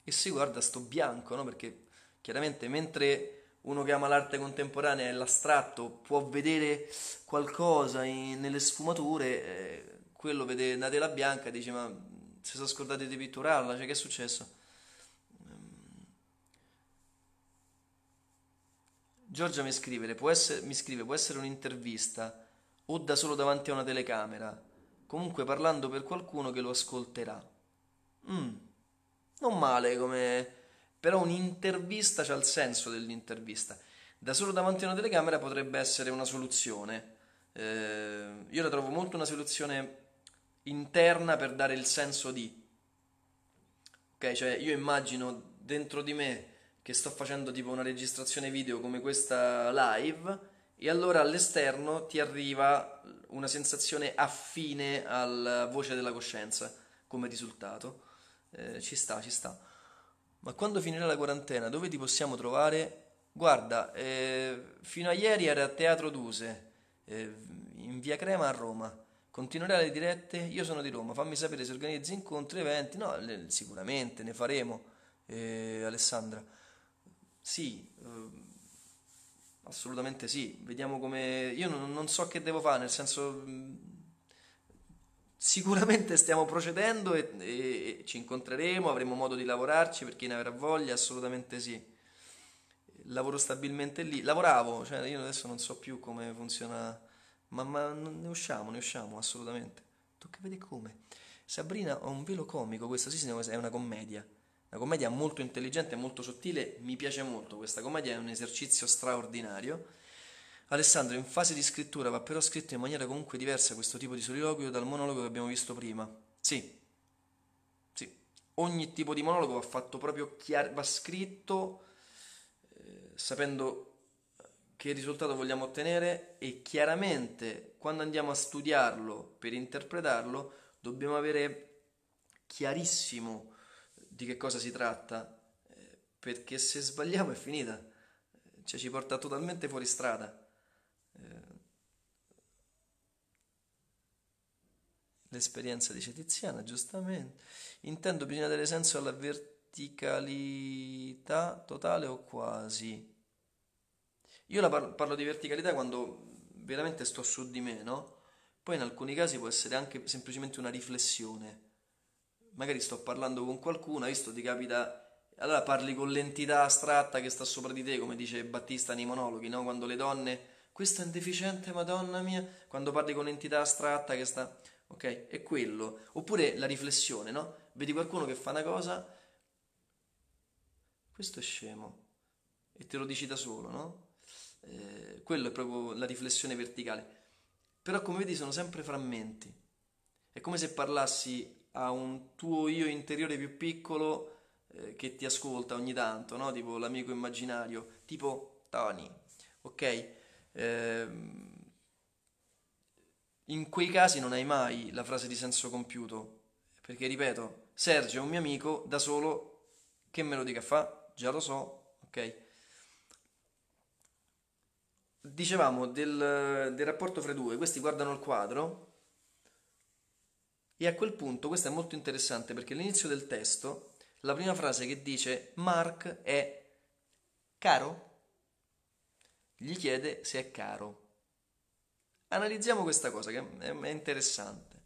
E si guarda sto bianco, no? Perché chiaramente mentre uno che ama l'arte contemporanea e l'astratto può vedere qualcosa in, nelle sfumature, eh, quello vede una tela bianca e dice ma si sono scordati di pitturarla, cioè che è successo? Ehm, Giorgia mi scrive, può essere, mi scrive, può essere un'intervista o da solo davanti a una telecamera, comunque parlando per qualcuno che lo ascolterà. Mm, non male come... però un'intervista c'ha il senso dell'intervista. Da solo davanti a una telecamera potrebbe essere una soluzione. Eh, io la trovo molto una soluzione interna per dare il senso di. Ok, cioè io immagino dentro di me che sto facendo tipo una registrazione video come questa live e allora all'esterno ti arriva una sensazione affine alla voce della coscienza come risultato. Eh, ci sta, ci sta. Ma quando finirà la quarantena, dove ti possiamo trovare? Guarda, eh, fino a ieri era a Teatro Duse, eh, in via Crema a Roma. Continuerai le dirette? Io sono di Roma, fammi sapere se organizzi incontri, eventi. No, le, sicuramente ne faremo, eh, Alessandra. Sì, eh, assolutamente sì. Vediamo come... Io non, non so che devo fare, nel senso... Mm, sicuramente stiamo procedendo e, e, e ci incontreremo, avremo modo di lavorarci per chi ne avrà voglia, assolutamente sì. Lavoro stabilmente lì, lavoravo, cioè io adesso non so più come funziona ma, ma ne usciamo, ne usciamo assolutamente. Tocca vedere come. Sabrina ha un velo comico, questa sì è una commedia. Una commedia molto intelligente, molto sottile, mi piace molto. Questa commedia è un esercizio straordinario. Alessandro in fase di scrittura va però scritto in maniera comunque diversa questo tipo di soliloquio dal monologo che abbiamo visto prima. Sì. Sì. Ogni tipo di monologo va fatto proprio chiaro, va scritto eh, sapendo che risultato vogliamo ottenere e chiaramente quando andiamo a studiarlo per interpretarlo dobbiamo avere chiarissimo di che cosa si tratta eh, perché se sbagliamo è finita eh, cioè ci porta totalmente fuori strada eh, l'esperienza dice Tiziana giustamente intendo bisogna dare senso alla verticalità totale o quasi io la parlo, parlo di verticalità quando veramente sto su di me, no? Poi in alcuni casi può essere anche semplicemente una riflessione. Magari sto parlando con qualcuno, hai visto, ti capita... Allora parli con l'entità astratta che sta sopra di te, come dice Battista nei monologhi, no? Quando le donne... Questo è un deficiente, madonna mia! Quando parli con l'entità astratta che sta... Ok? È quello. Oppure la riflessione, no? Vedi qualcuno che fa una cosa... Questo è scemo. E te lo dici da solo, no? Eh, quello è proprio la riflessione verticale. Però come vedi sono sempre frammenti. È come se parlassi a un tuo io interiore più piccolo eh, che ti ascolta ogni tanto, no? tipo l'amico immaginario, tipo Tony. Ok? Eh, in quei casi non hai mai la frase di senso compiuto, perché ripeto, Sergio è un mio amico da solo, che me lo dica fa? Già lo so, ok? dicevamo del, del rapporto fra i due, questi guardano il quadro e a quel punto, questo è molto interessante perché all'inizio del testo, la prima frase che dice Mark è caro? Gli chiede se è caro. Analizziamo questa cosa che è interessante.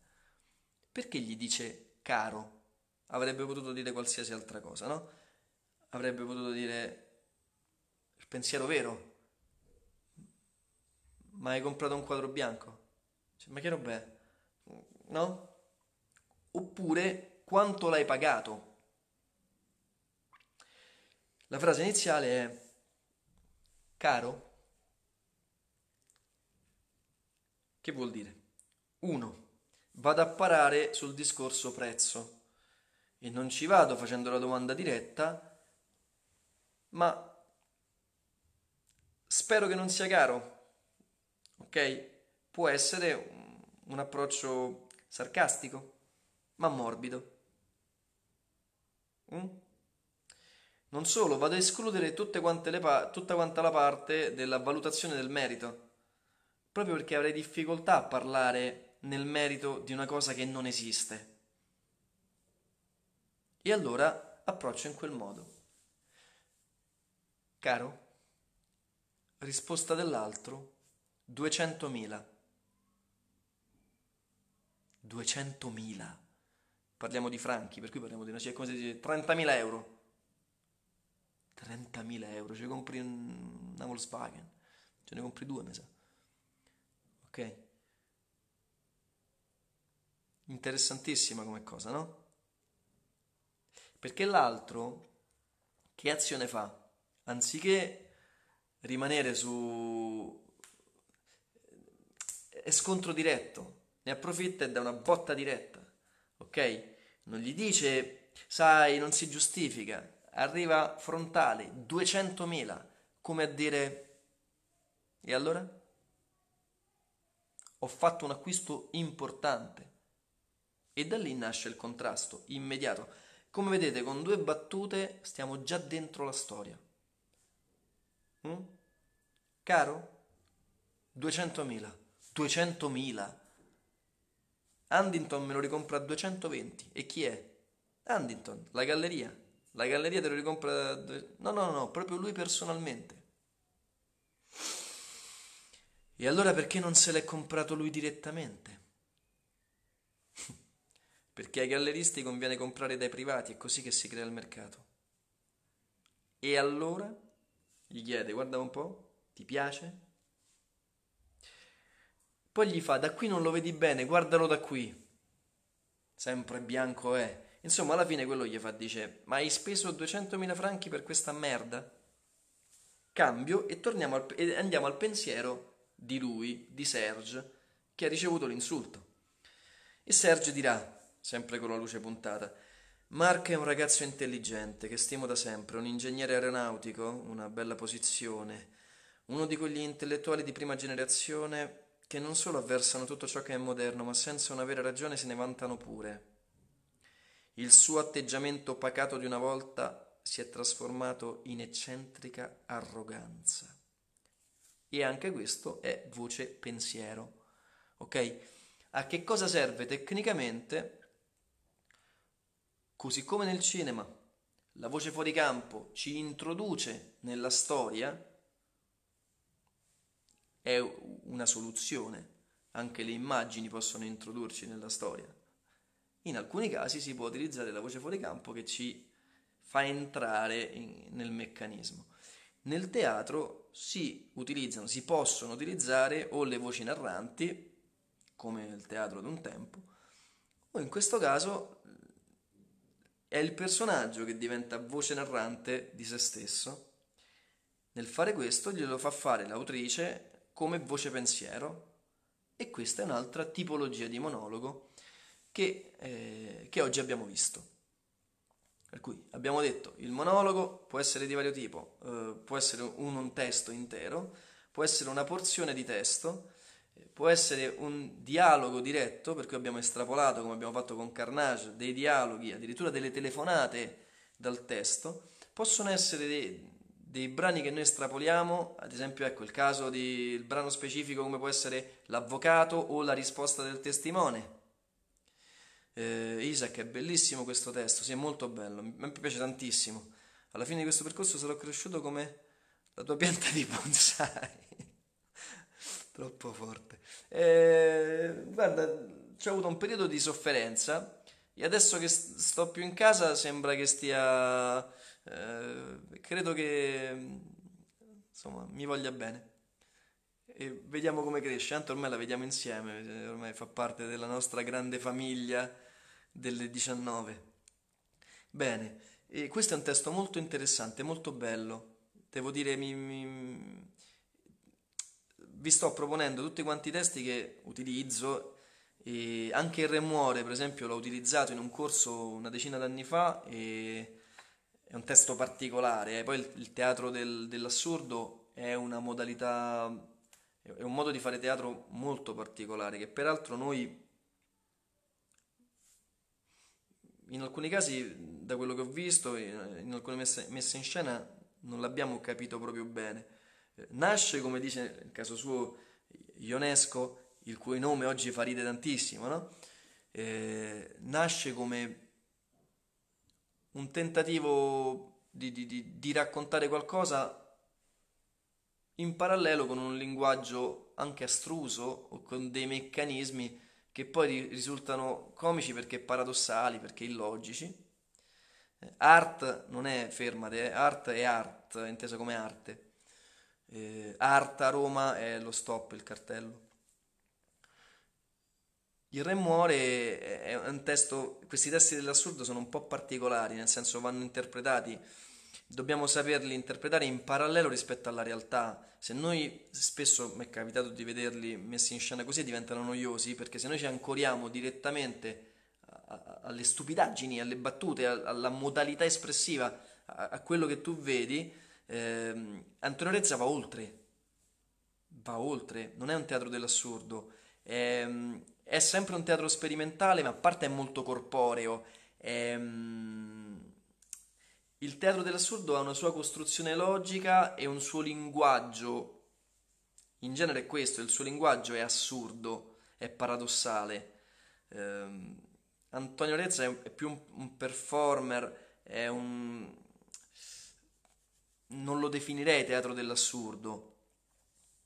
Perché gli dice caro? Avrebbe potuto dire qualsiasi altra cosa, no? Avrebbe potuto dire il pensiero vero, ma hai comprato un quadro bianco? Cioè, ma che roba è? No? Oppure quanto l'hai pagato? La frase iniziale è caro. Che vuol dire? Uno, Vado a parare sul discorso prezzo e non ci vado facendo la domanda diretta, ma spero che non sia caro ok? Può essere un, approccio sarcastico, ma morbido. Mm? Non solo, vado a escludere tutte quante le pa- tutta quanta la parte della valutazione del merito, proprio perché avrei difficoltà a parlare nel merito di una cosa che non esiste. E allora approccio in quel modo. Caro, risposta dell'altro 200.000. 200.000. Parliamo di franchi, per cui parliamo di una cifra, come 30.000 euro. 30.000 euro, ce ne compri una Volkswagen, ce ne compri due, mi sa. Ok? Interessantissima come cosa, no? Perché l'altro che azione fa? Anziché rimanere su è scontro diretto, ne approfitta e dà una botta diretta, ok? Non gli dice, sai, non si giustifica, arriva frontale, 200.000, come a dire, e allora? Ho fatto un acquisto importante. E da lì nasce il contrasto immediato. Come vedete, con due battute stiamo già dentro la storia. Mm? Caro? 200.000. 200.000. Huntington me lo ricompra a 220. E chi è? Huntington, la galleria. La galleria te lo ricompra... A... No, no, no, proprio lui personalmente. E allora perché non se l'è comprato lui direttamente? perché ai galleristi conviene comprare dai privati, è così che si crea il mercato. E allora gli chiede, guarda un po', ti piace? Poi gli fa, da qui non lo vedi bene, guardalo da qui. Sempre bianco è. Insomma, alla fine quello gli fa, dice, ma hai speso 200.000 franchi per questa merda? Cambio e, al, e andiamo al pensiero di lui, di Serge, che ha ricevuto l'insulto. E Serge dirà, sempre con la luce puntata, Mark è un ragazzo intelligente che stimo da sempre, un ingegnere aeronautico, una bella posizione, uno di quegli intellettuali di prima generazione che non solo avversano tutto ciò che è moderno, ma senza una vera ragione se ne vantano pure. Il suo atteggiamento pacato di una volta si è trasformato in eccentrica arroganza. E anche questo è voce pensiero. Ok? A che cosa serve tecnicamente, così come nel cinema, la voce fuori campo ci introduce nella storia è una soluzione. Anche le immagini possono introdurci nella storia. In alcuni casi si può utilizzare la voce fuori campo che ci fa entrare in, nel meccanismo. Nel teatro si utilizzano, si possono utilizzare o le voci narranti, come nel teatro ad un tempo, o in questo caso è il personaggio che diventa voce narrante di se stesso. Nel fare questo glielo fa fare l'autrice come voce pensiero e questa è un'altra tipologia di monologo che, eh, che oggi abbiamo visto. Per cui abbiamo detto il monologo può essere di vario tipo, eh, può essere un, un testo intero, può essere una porzione di testo, eh, può essere un dialogo diretto, per cui abbiamo estrapolato, come abbiamo fatto con Carnage, dei dialoghi, addirittura delle telefonate dal testo, possono essere dei, dei brani che noi estrapoliamo, ad esempio ecco il caso del brano specifico come può essere l'avvocato o la risposta del testimone. Eh, Isaac è bellissimo questo testo, sì è molto bello, a me piace tantissimo. Alla fine di questo percorso sarò cresciuto come la tua pianta di bonsai. Troppo forte. Eh, guarda, c'è avuto un periodo di sofferenza e adesso che sto più in casa sembra che stia eh, credo che insomma, mi voglia bene. E vediamo come cresce, tanto ormai la vediamo insieme, ormai fa parte della nostra grande famiglia delle 19. Bene, e questo è un testo molto interessante, molto bello. Devo dire, mi, mi... vi sto proponendo tutti quanti i testi che utilizzo e anche il Remuore, per esempio, l'ho utilizzato in un corso una decina d'anni fa e è un testo particolare, eh. poi il, il teatro del, dell'assurdo è una modalità, è un modo di fare teatro molto particolare, che peraltro noi in alcuni casi, da quello che ho visto, in alcune messe, messe in scena non l'abbiamo capito proprio bene. Eh, nasce, come dice nel caso suo Ionesco, il cui nome oggi fa ride tantissimo, no? eh, nasce come un tentativo di, di, di, di raccontare qualcosa in parallelo con un linguaggio anche astruso o con dei meccanismi che poi risultano comici perché paradossali, perché illogici. Eh, art non è fermate, eh, art è art, intesa come arte. Eh, art a Roma è lo stop, il cartello. Il Re muore è un testo, questi testi dell'assurdo sono un po' particolari, nel senso vanno interpretati, dobbiamo saperli interpretare in parallelo rispetto alla realtà. Se noi spesso mi è capitato di vederli messi in scena così diventano noiosi perché se noi ci ancoriamo direttamente alle stupidaggini, alle battute, alla modalità espressiva, a, quello che tu vedi, ehm, Antonio Rezza va oltre, va oltre, non è un teatro dell'assurdo, è, ehm, è sempre un teatro sperimentale, ma a parte è molto corporeo. Ehm... Il teatro dell'assurdo ha una sua costruzione logica e un suo linguaggio. In genere è questo, il suo linguaggio è assurdo, è paradossale. Ehm... Antonio Rezza è più un, performer, è un... non lo definirei teatro dell'assurdo.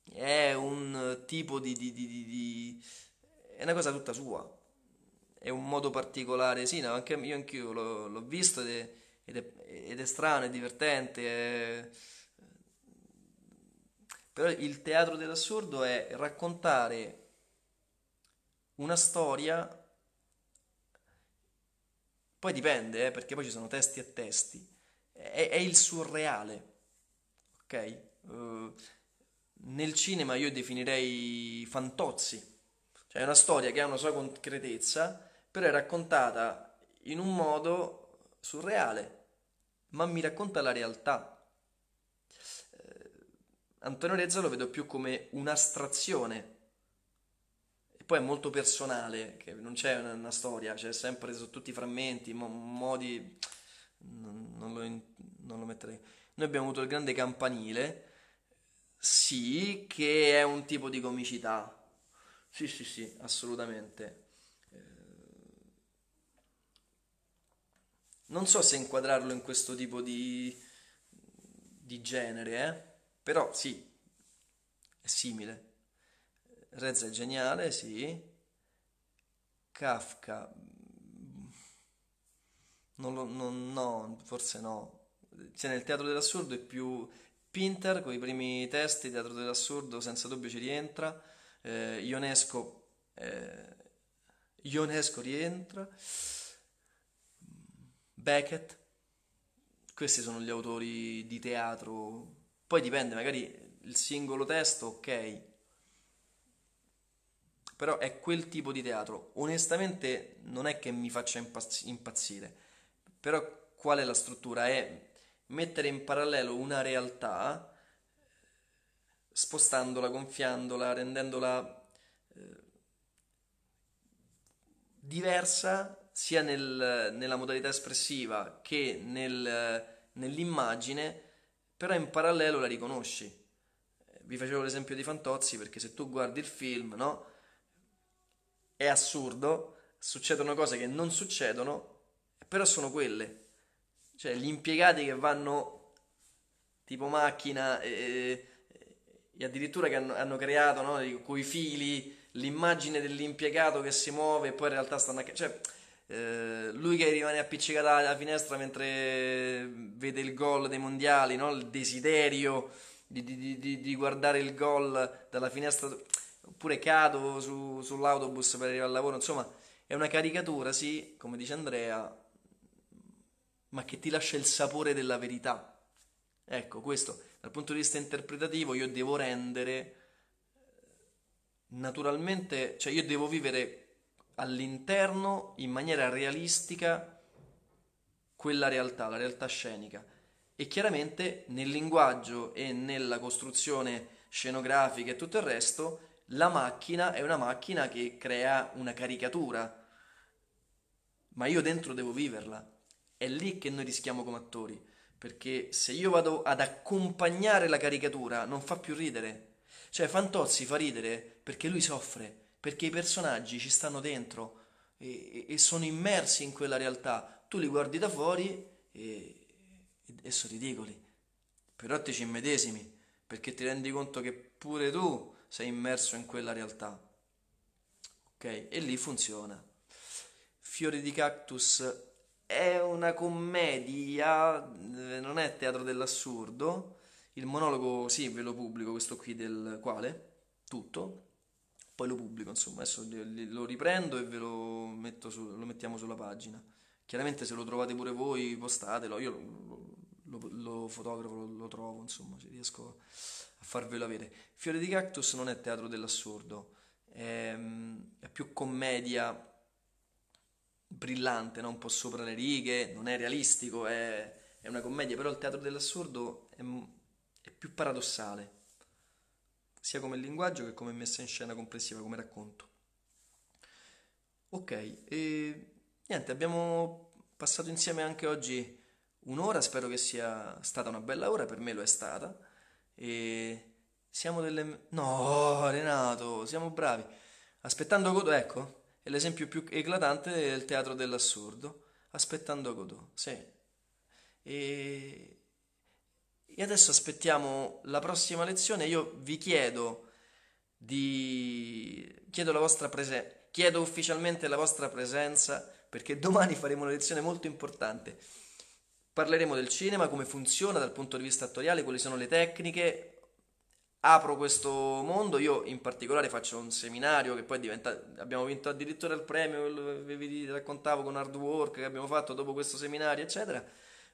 È un tipo di, di, di, di è una cosa tutta sua, è un modo particolare, sì, no, anche io anch'io l'ho, l'ho visto ed è, ed, è, ed è, strano, è divertente, è... però il teatro dell'assurdo è raccontare una storia, poi dipende, eh, perché poi ci sono testi e testi, è, è il surreale, ok? Uh, nel cinema io definirei fantozzi cioè è una storia che ha una sua concretezza, però è raccontata in un modo surreale, ma mi racconta la realtà. Eh, Antonio Rezza lo vedo più come un'astrazione e poi è molto personale, che non c'è una, una storia, c'è cioè sempre su tutti i frammenti, mo, modi, non, non, lo, non, lo, metterei. Noi abbiamo avuto il grande campanile, sì, che è un tipo di comicità, sì, sì, sì, assolutamente. Eh, non so se inquadrarlo in questo tipo di, di genere, eh? però sì, è simile. Reza è geniale, sì. Kafka, mm, non lo, non, no, forse no. Cioè, nel teatro dell'assurdo è più Pinter con i primi testi, teatro dell'assurdo senza dubbio ci rientra eh, Ionesco, eh, Ionesco rientra, Beckett, questi sono gli autori di teatro, poi dipende, magari il singolo testo, ok, però è quel tipo di teatro. Onestamente non è che mi faccia impazzire, però qual è la struttura? È mettere in parallelo una realtà spostandola, gonfiandola, rendendola eh, diversa sia nel, nella modalità espressiva che nel, nell'immagine, però in parallelo la riconosci. Vi facevo l'esempio di Fantozzi perché se tu guardi il film, no? È assurdo, succedono cose che non succedono, però sono quelle. Cioè, gli impiegati che vanno tipo macchina e, e addirittura che hanno, hanno creato no, coi fili l'immagine dell'impiegato che si muove e poi in realtà stanno a... Cioè, eh, lui che rimane appiccicato alla finestra mentre vede il gol dei mondiali, no? il desiderio di, di, di, di guardare il gol dalla finestra, oppure cado su, sull'autobus per arrivare al lavoro, insomma è una caricatura, sì, come dice Andrea, ma che ti lascia il sapore della verità. Ecco, questo dal punto di vista interpretativo io devo rendere eh, naturalmente, cioè io devo vivere all'interno in maniera realistica quella realtà, la realtà scenica. E chiaramente nel linguaggio e nella costruzione scenografica e tutto il resto, la macchina è una macchina che crea una caricatura, ma io dentro devo viverla. È lì che noi rischiamo come attori. Perché se io vado ad accompagnare la caricatura non fa più ridere. Cioè Fantozzi fa ridere perché lui soffre, perché i personaggi ci stanno dentro e, e sono immersi in quella realtà. Tu li guardi da fuori e, e sono ridicoli. Però ti ci immedesimi perché ti rendi conto che pure tu sei immerso in quella realtà. Ok? E lì funziona. Fiori di cactus è una commedia, eh, non è teatro dell'assurdo. Il monologo, sì, ve lo pubblico, questo qui del quale, tutto. Poi lo pubblico, insomma, adesso lo riprendo e ve lo, metto su, lo mettiamo sulla pagina. Chiaramente se lo trovate pure voi, postatelo, io lo, lo, lo fotografo, lo, lo, trovo, insomma, se riesco a farvelo avere. Fiore di Cactus non è teatro dell'assurdo, è, mm, è più commedia brillante, no? un po' sopra le righe, non è realistico, è, è una commedia, però il teatro dell'assurdo è, è più paradossale, sia come linguaggio che come messa in scena complessiva, come racconto. Ok, e niente, abbiamo passato insieme anche oggi un'ora, spero che sia stata una bella ora, per me lo è stata. E siamo delle... No, Renato, siamo bravi. Aspettando Godot, ecco, e l'esempio più eclatante è il teatro dell'assurdo, aspettando Godot. Sì. E... e adesso aspettiamo la prossima lezione. Io vi chiedo di... chiedo la vostra presenza, chiedo ufficialmente la vostra presenza perché domani faremo una lezione molto importante. Parleremo del cinema, come funziona dal punto di vista attoriale, quali sono le tecniche, apro questo mondo, io in particolare faccio un seminario che poi diventa, abbiamo vinto addirittura il premio, vi raccontavo con hard work che abbiamo fatto dopo questo seminario, eccetera.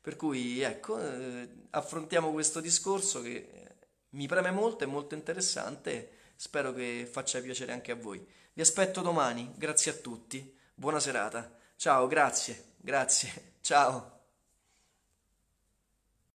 Per cui ecco, eh, affrontiamo questo discorso che eh, mi preme molto, è molto interessante, spero che faccia piacere anche a voi. Vi aspetto domani, grazie a tutti, buona serata, ciao, grazie, grazie, ciao.